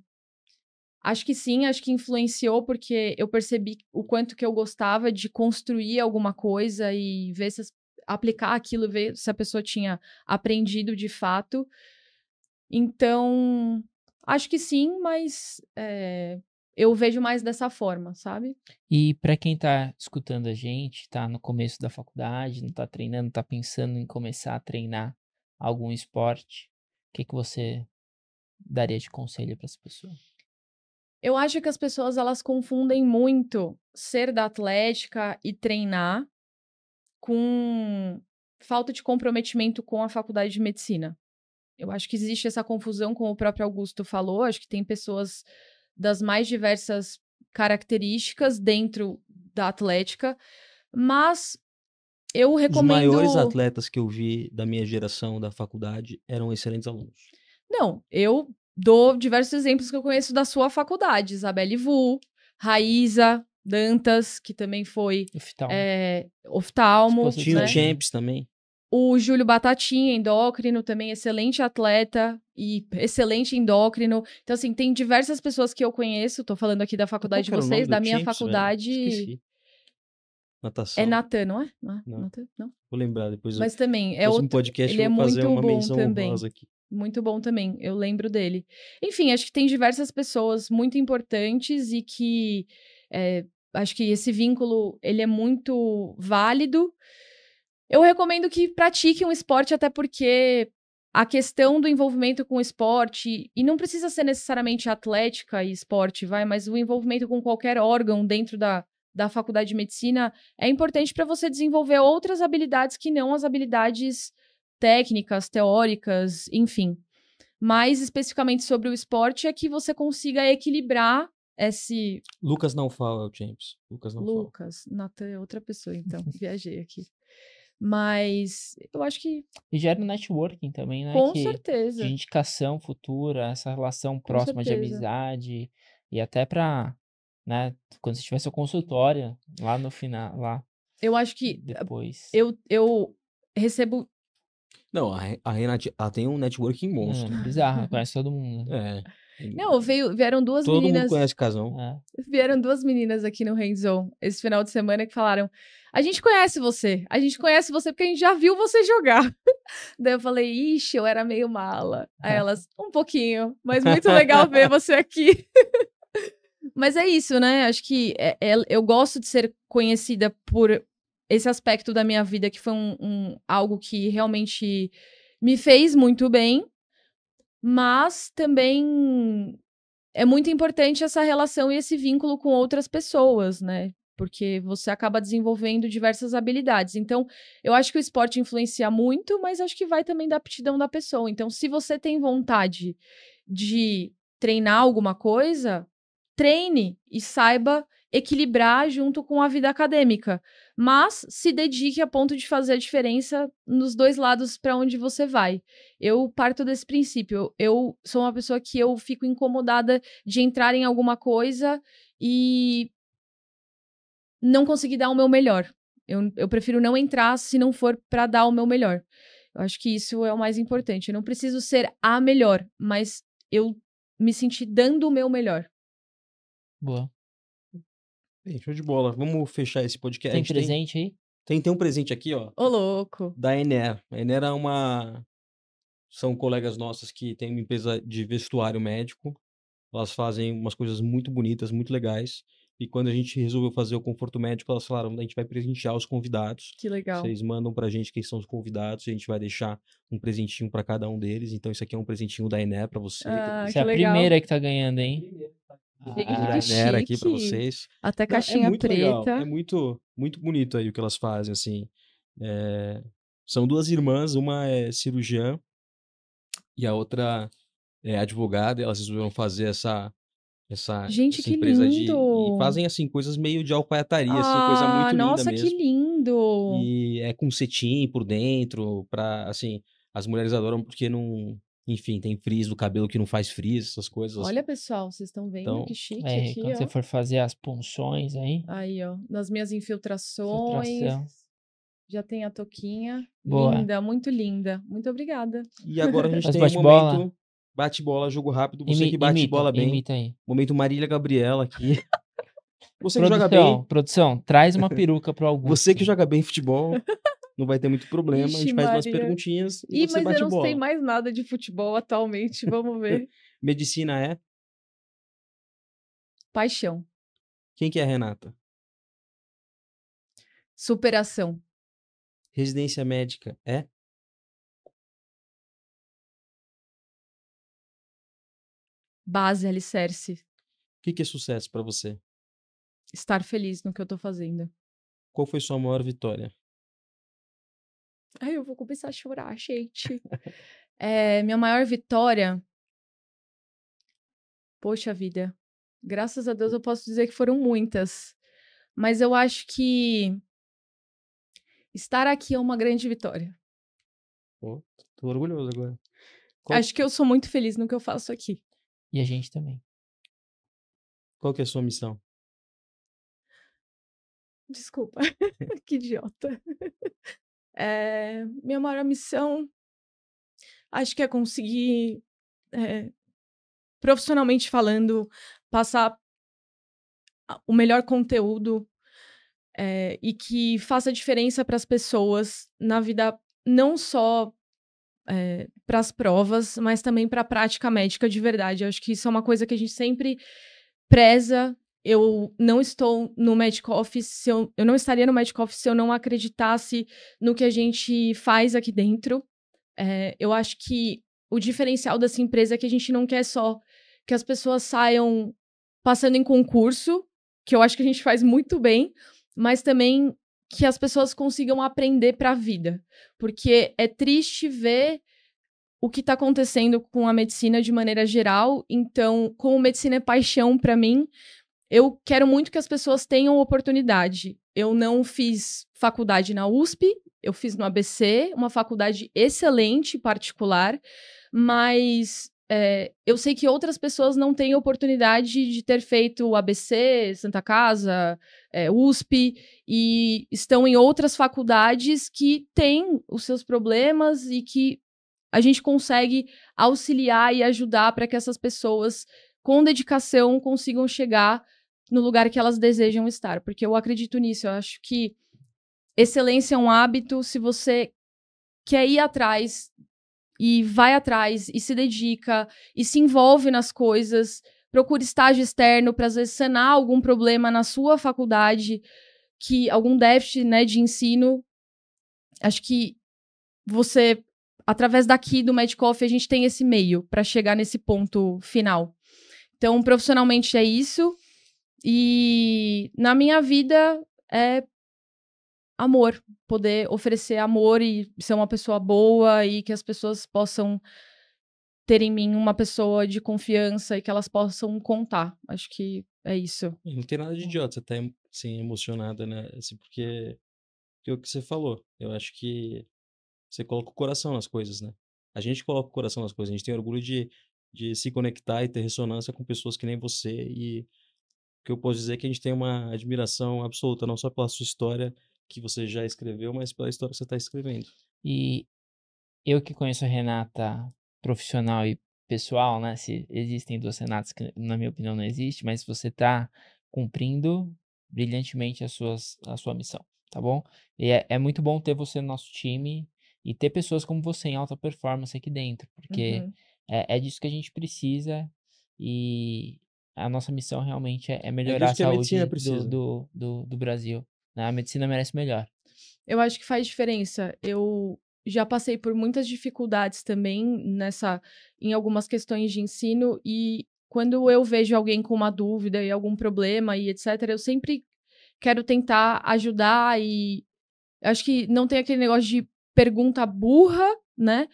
acho que sim, acho que influenciou, porque eu percebi o quanto que eu gostava de construir alguma coisa e ver se aplicar aquilo, ver se a pessoa tinha aprendido de fato. Então, Acho que sim, mas é, eu vejo mais dessa forma, sabe? E para quem está escutando a gente, está no começo da faculdade, não está treinando, está pensando em começar a treinar algum esporte, o que, que você daria de conselho para essa pessoa? Eu acho que as pessoas elas confundem muito ser da atlética e treinar com falta de comprometimento com a faculdade de medicina. Eu acho que existe essa confusão, como o próprio Augusto falou, acho que tem pessoas das mais diversas características dentro da Atlética, mas eu recomendo. Os maiores atletas que eu vi da minha geração da faculdade eram excelentes alunos. Não, eu dou diversos exemplos que eu conheço da sua faculdade: Isabelle Vu, Raíza, Dantas, que também foi oftalmo. É, oftalmo né? Tinha o né? Champs também. O Júlio Batatinha, endócrino, também excelente atleta e excelente endócrino. Então, assim, tem diversas pessoas que eu conheço. Tô falando aqui da faculdade de vocês, da minha Champs, faculdade. Natação. É Natan, não é? Não, é? não. Vou lembrar depois. Mas eu... também, é outro... um podcast ele é muito bom também. Muito bom também, eu lembro dele. Enfim, acho que tem diversas pessoas muito importantes e que... É, acho que esse vínculo, ele é muito válido. Eu recomendo que pratique um esporte, até porque a questão do envolvimento com o esporte, e não precisa ser necessariamente atlética e esporte, vai, mas o envolvimento com qualquer órgão dentro da, da faculdade de medicina é importante para você desenvolver outras habilidades que não as habilidades técnicas, teóricas, enfim. Mais especificamente sobre o esporte, é que você consiga equilibrar esse. Lucas não fala, James. Lucas não Lucas, fala. Lucas, Natan é outra pessoa, então. Viajei aqui. Mas eu acho que. E gera networking também, né? Com que, certeza. De indicação futura, essa relação próxima de amizade. E até pra. Né, quando você tiver seu consultório lá no final. lá Eu acho que. Eh, depois. Eu, eu recebo. Não, a, a ela tem um networking monstro. É, bizarro, conhece todo mundo. É. Não, veio, vieram duas Todo meninas. Todo mundo conhece Casão. É. Vieram duas meninas aqui no Handzone esse final de semana que falaram: A gente conhece você, a gente conhece você porque a gente já viu você jogar. Daí eu falei: Ixi, eu era meio mala. Aí elas: Um pouquinho, mas muito legal ver você aqui. mas é isso, né? Acho que é, é, eu gosto de ser conhecida por esse aspecto da minha vida que foi um, um algo que realmente me fez muito bem mas também é muito importante essa relação e esse vínculo com outras pessoas, né? Porque você acaba desenvolvendo diversas habilidades. Então, eu acho que o esporte influencia muito, mas acho que vai também da aptidão da pessoa. Então, se você tem vontade de treinar alguma coisa, treine e saiba equilibrar junto com a vida acadêmica, mas se dedique a ponto de fazer a diferença nos dois lados para onde você vai. Eu parto desse princípio. Eu sou uma pessoa que eu fico incomodada de entrar em alguma coisa e não conseguir dar o meu melhor. Eu, eu prefiro não entrar se não for para dar o meu melhor. Eu acho que isso é o mais importante. Eu não preciso ser a melhor, mas eu me sentir dando o meu melhor. Boa. Ei, show de bola. Vamos fechar esse podcast. Tem presente tem, aí? Tem, tem um presente aqui, ó. Ô, louco. Da Ener. A Ener é uma... São colegas nossas que tem uma empresa de vestuário médico. Elas fazem umas coisas muito bonitas, muito legais. E quando a gente resolveu fazer o conforto médico, elas falaram: a gente vai presentear os convidados. Que legal. Vocês mandam pra gente quem são os convidados, a gente vai deixar um presentinho para cada um deles. Então, isso aqui é um presentinho da Ené para você. Ah, você é a legal. primeira que tá ganhando, hein? Tá. Gente, ah, né, era aqui para vocês. Até é caixinha preta. Legal. É muito, muito bonito aí o que elas fazem, assim. É... São duas irmãs, uma é cirurgiã e a outra é advogada. Elas resolveram fazer essa essa, Gente, essa que lindo! De, e fazem, assim, coisas meio de alfaiataria, ah, assim, coisa ah, muito nossa, linda mesmo. Nossa, que lindo! E é com cetim por dentro, para assim, as mulheres adoram porque não, enfim, tem frizz do cabelo que não faz frizz, essas coisas. Olha, pessoal, vocês estão vendo então, que chique é, aqui, Quando ó. você for fazer as punções aí. Aí, ó. Nas minhas infiltrações. Infiltração. Já tem a toquinha. Boa. Linda, muito linda. Muito obrigada. E agora a gente tem bate um bola. momento bate-bola, jogo rápido. Você que bate imita, bola bem. Imita aí. Momento Marília Gabriela aqui. Você que joga bem. Produção, traz uma peruca pro Augusto. Você que joga bem futebol não vai ter muito problema. Ixi, a gente faz Maria. umas perguntinhas e Ih, você mas eu não sei mais nada de futebol atualmente, vamos ver. Medicina é? Paixão. Quem que é a Renata? Superação. Residência médica é? Base, alicerce. O que, que é sucesso para você? Estar feliz no que eu tô fazendo. Qual foi sua maior vitória? Ai, eu vou começar a chorar, gente. é, minha maior vitória. Poxa vida. Graças a Deus eu posso dizer que foram muitas. Mas eu acho que estar aqui é uma grande vitória. Pô, tô orgulhoso agora. Qual... Acho que eu sou muito feliz no que eu faço aqui. E a gente também. Qual que é a sua missão? Desculpa, que idiota. É, minha maior missão, acho que é conseguir, é, profissionalmente falando, passar o melhor conteúdo é, e que faça diferença para as pessoas na vida, não só é, para as provas, mas também para a prática médica de verdade. acho que isso é uma coisa que a gente sempre preza eu não estou no medical Office, eu, eu não estaria no medical Office se eu não acreditasse no que a gente faz aqui dentro. É, eu acho que o diferencial dessa empresa é que a gente não quer só que as pessoas saiam passando em concurso, que eu acho que a gente faz muito bem, mas também que as pessoas consigam aprender para a vida, porque é triste ver o que está acontecendo com a medicina de maneira geral. Então, como medicina é paixão para mim, eu quero muito que as pessoas tenham oportunidade. Eu não fiz faculdade na USP, eu fiz no ABC, uma faculdade excelente, particular, mas é, eu sei que outras pessoas não têm oportunidade de ter feito ABC, Santa Casa, é, eh, USP, e estão em outras faculdades que têm os seus problemas e que a gente consegue auxiliar e ajudar para que essas pessoas, com dedicação, consigam chegar no lugar que elas desejam estar, porque eu acredito nisso. Eu acho que excelência é um hábito se você quer ir atrás e vai atrás e se dedica e se envolve nas coisas, procura estágio externo para às vezes sanar algum problema na sua faculdade, que algum déficit, né, de ensino. Acho que você através daqui do Medcoff a gente tem esse meio para chegar nesse ponto final. Então, profissionalmente é isso. E na minha vida é amor, poder oferecer amor e ser uma pessoa boa e que as pessoas possam ter em mim uma pessoa de confiança e que elas possam contar. Acho que é isso. É, não tem nada de hum. idiota você tá assim, emocionada, né? Assim, porque, é o que você falou. Eu acho que você coloca o coração nas coisas, né? A gente coloca o coração nas coisas, a gente tem orgulho de, de se conectar e ter ressonância com pessoas que nem você e que eu posso dizer que a gente tem uma admiração absoluta, não só pela sua história que você já escreveu, mas pela história que você está escrevendo. E eu que conheço a Renata profissional e pessoal, né? Se existem duas Renatas que, na minha opinião, não existe, mas você está cumprindo brilhantemente as suas, a sua missão, tá bom? E é, é, muito bom ter você no nosso time e ter pessoas como você em alta performance aqui dentro, porque uhum. é, é disso que a gente precisa e a nossa missão realmente é, é, é melhorar é a saúde a do, do, do, do, Brasil. Né? A medicina merece melhor. Eu acho que faz diferença. Eu já passei por muitas dificuldades também nessa, em algumas questões de ensino e quando eu vejo alguém com uma dúvida e algum problema e etc, eu sempre quero tentar ajudar e acho que não tem aquele negócio de pergunta burra, né?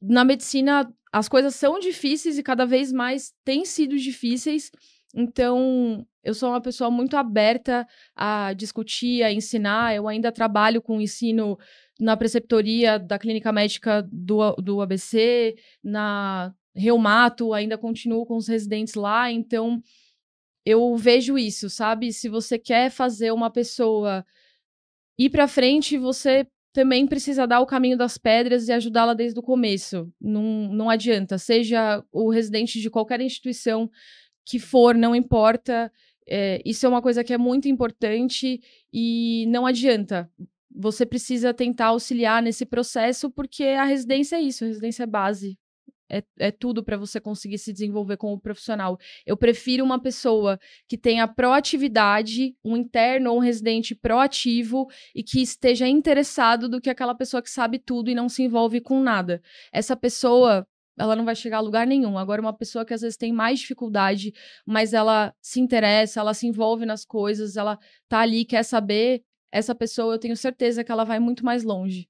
Na medicina as coisas são difíceis e cada vez mais têm sido difíceis. Então, eu sou uma pessoa muito aberta a discutir, a ensinar. Eu ainda trabalho com ensino na preceptoria da clínica médica do, do ABC, na Reumato, ainda continuo com os residentes lá. Então, eu vejo isso, sabe? Se você quer fazer uma pessoa ir para frente, você também precisa dar o caminho das pedras e ajudá-la desde o começo. Não, não adianta. Seja o residente de qualquer instituição que for, não importa. É, isso é uma coisa que é muito importante e não adianta. Você precisa tentar auxiliar nesse processo, porque a residência é isso, a residência é base é, é tudo para você conseguir se desenvolver como profissional. Eu prefiro uma pessoa que tenha proatividade, um interno ou um residente proativo e que esteja interessado do que aquela pessoa que sabe tudo e não se envolve com nada. Essa pessoa ela não vai chegar a lugar nenhum. Agora, uma pessoa que às vezes tem mais dificuldade, mas ela se interessa, ela se envolve nas coisas, ela tá ali, quer saber, essa pessoa eu tenho certeza que ela vai muito mais longe.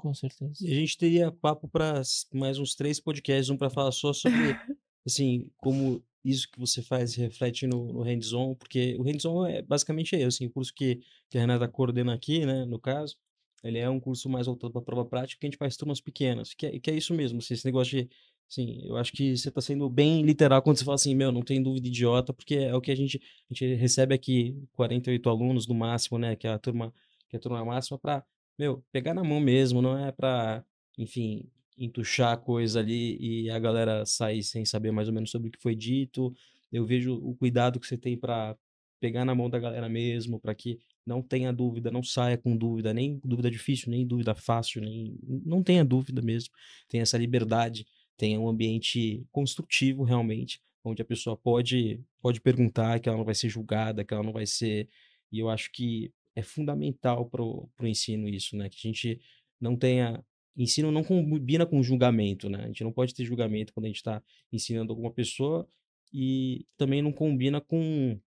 Com certeza. E a gente teria papo para mais uns três podcasts, um para falar só sobre, assim, como isso que você faz reflete no, no hands-on, porque o hands-on é basicamente aí, é assim, o curso que, que a Renata coordena aqui, né, no caso, ele é um curso mais voltado para prova prática, que a gente faz turmas pequenas, que é, que é isso mesmo, assim, esse negócio de, assim, eu acho que você está sendo bem literal quando você fala assim, meu, não tem dúvida idiota, porque é o que a gente, a gente recebe aqui 48 alunos no máximo, né, que é a turma, que é a turma máxima, para meu, pegar na mão mesmo, não é para enfim, entuchar a coisa ali e a galera sair sem saber mais ou menos sobre o que foi dito. Eu vejo o cuidado que você tem para pegar na mão da galera mesmo, para que não tenha dúvida, não saia com dúvida, nem dúvida difícil, nem dúvida fácil, nem não tenha dúvida mesmo. Tem essa liberdade, tem um ambiente construtivo realmente, onde a pessoa pode pode perguntar, que ela não vai ser julgada, que ela não vai ser e eu acho que é fundamental para o ensino isso, né? Que a gente não tenha. Ensino não combina com julgamento, né? A gente não pode ter julgamento quando a gente está ensinando alguma pessoa e também não combina com,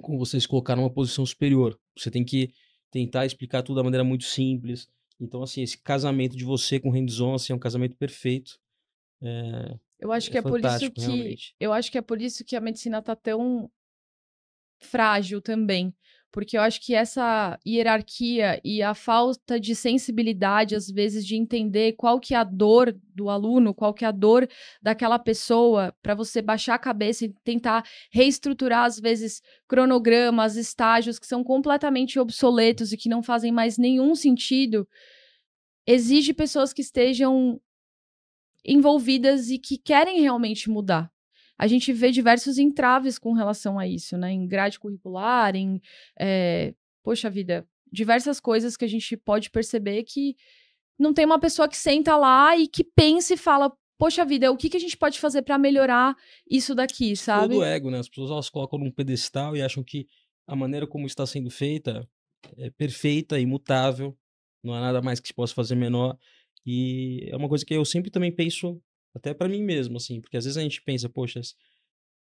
com você se colocar numa posição superior. Você tem que tentar explicar tudo da maneira muito simples. Então, assim, esse casamento de você com o Rendizon assim, é um casamento perfeito. É, eu acho é que é, é por isso que realmente. eu acho que é por isso que a medicina está tão frágil também, porque eu acho que essa hierarquia e a falta de sensibilidade, às vezes, de entender qual que é a dor do aluno, qual que é a dor daquela pessoa, para você baixar a cabeça e tentar reestruturar, às vezes, cronogramas, estágios que são completamente obsoletos e que não fazem mais nenhum sentido, exige pessoas que estejam envolvidas e que querem realmente mudar a gente vê diversos entraves com relação a isso, né? Em grade curricular, em. É, poxa vida, diversas coisas que a gente pode perceber que não tem uma pessoa que senta lá e que pensa e fala. Poxa vida, o que, que a gente pode fazer para melhorar isso daqui, sabe? Todo ego, né? As pessoas elas colocam num pedestal e acham que a maneira como está sendo feita é perfeita, imutável, não há nada mais que se possa fazer menor. E é uma coisa que eu sempre também penso até para mim mesmo, assim, porque às vezes a gente pensa, poxa,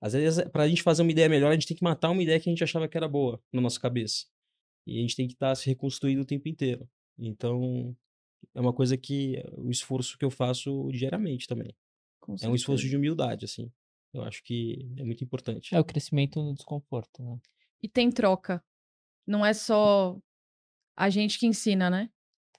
às vezes pra gente fazer uma ideia melhor, a gente tem que matar uma ideia que a gente achava que era boa na nossa cabeça. E a gente tem que estar tá se reconstruindo o tempo inteiro. Então, é uma coisa que o esforço que eu faço diariamente também. É um esforço de humildade, assim. Eu acho que é muito importante. É o crescimento no desconforto, né? E tem troca. Não é só a gente que ensina, né?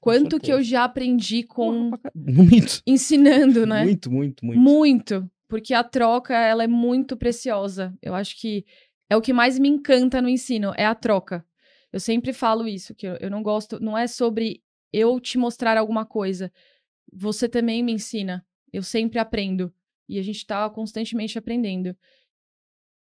Quanto que eu já aprendi com. Muito. Ensinando, né? Muito, muito, muito. Muito. Porque a troca, ela é muito preciosa. Eu acho que é o que mais me encanta no ensino, é a troca. Eu sempre falo isso, que eu, não gosto. Não é sobre eu te mostrar alguma coisa. Você também me ensina. Eu sempre aprendo. E a gente tá constantemente aprendendo.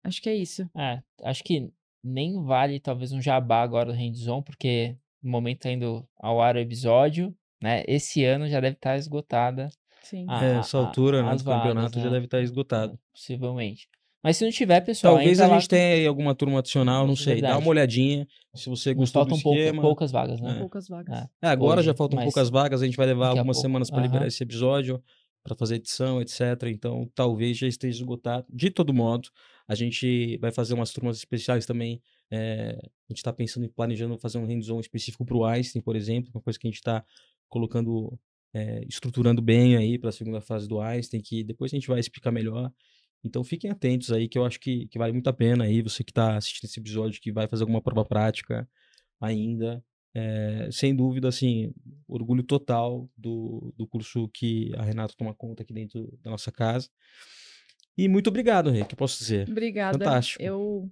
Acho que é isso. É, acho que nem vale talvez um jabá agora do Handzone, porque no momento ainda tá indo ao ar o episódio, né? Esse ano já deve estar tá esgotada. Sim. A, é, essa altura, a, né, do campeonato né? já deve estar tá esgotado. Possivelmente. Mas se não tiver, pessoal. Talvez a gente lá... tenha alguma turma adicional, não, não é sei. Verdade. Dá uma olhadinha. Se você gostou faltam do esquema. poucas vagas, né? É. Poucas vagas. É, agora Hoje, já faltam mas... poucas vagas, a gente vai levar algumas semanas para liberar esse episódio, para fazer edição, etc. Então, talvez já esteja esgotado. De todo modo, a gente vai fazer umas turmas especiais também. É, a gente está pensando em planejando fazer um hands-on específico para o Einstein, por exemplo, uma coisa que a gente está colocando, é, estruturando bem aí para a segunda fase do Einstein, que depois a gente vai explicar melhor. Então fiquem atentos aí, que eu acho que, que vale muito a pena aí, você que está assistindo esse episódio, que vai fazer alguma prova prática ainda. É, sem dúvida, assim, orgulho total do, do curso que a Renata toma conta aqui dentro da nossa casa. E muito obrigado, Henrique, que posso dizer. Obrigada. Fantástico. Eu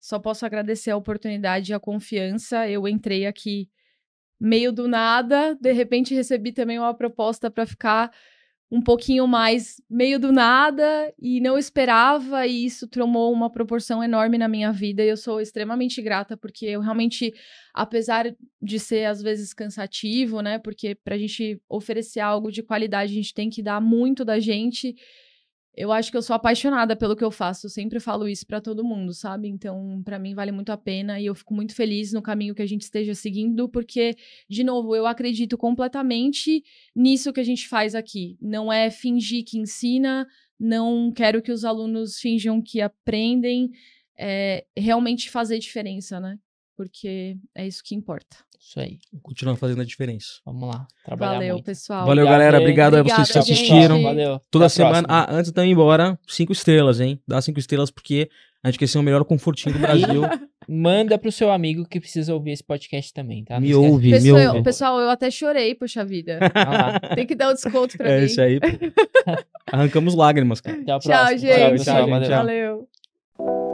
só posso agradecer a oportunidade e a confiança. Eu entrei aqui meio do nada, de repente recebi também uma proposta para ficar um pouquinho mais meio do nada e não esperava e isso tomou uma proporção enorme na minha vida e eu sou extremamente grata porque eu realmente apesar de ser às vezes cansativo, né, porque para a gente oferecer algo de qualidade a gente tem que dar muito da gente eu acho que eu sou apaixonada pelo que eu faço. Eu sempre falo isso para todo mundo, sabe? Então, para mim vale muito a pena e eu fico muito feliz no caminho que a gente esteja seguindo, porque de novo, eu acredito completamente nisso que a gente faz aqui. Não é fingir que ensina, não quero que os alunos finjam que aprendem, é realmente fazer diferença, né? porque é isso que importa. Isso aí. Continuando fazendo a diferença. Vamos lá. Trabalhar Valeu, muito. pessoal. Valeu, Obrigado, galera. Obrigado a vocês que assistiram. Valeu. Toda Até semana. Próxima. Ah, antes de eu ir embora, cinco estrelas, hein? Dá cinco estrelas porque a gente quer ser o melhor confortinho do Brasil. Manda pro seu amigo que precisa ouvir esse podcast também, tá? Não me esquece. ouve, pessoal, me ouve. Eu, pessoal, eu até chorei, poxa vida. Tem que dar o um desconto pra é mim. É isso aí. Arrancamos lágrimas, cara. Até a próxima. Tchau, gente. Tchau, tchau, tchau, tchau Valeu.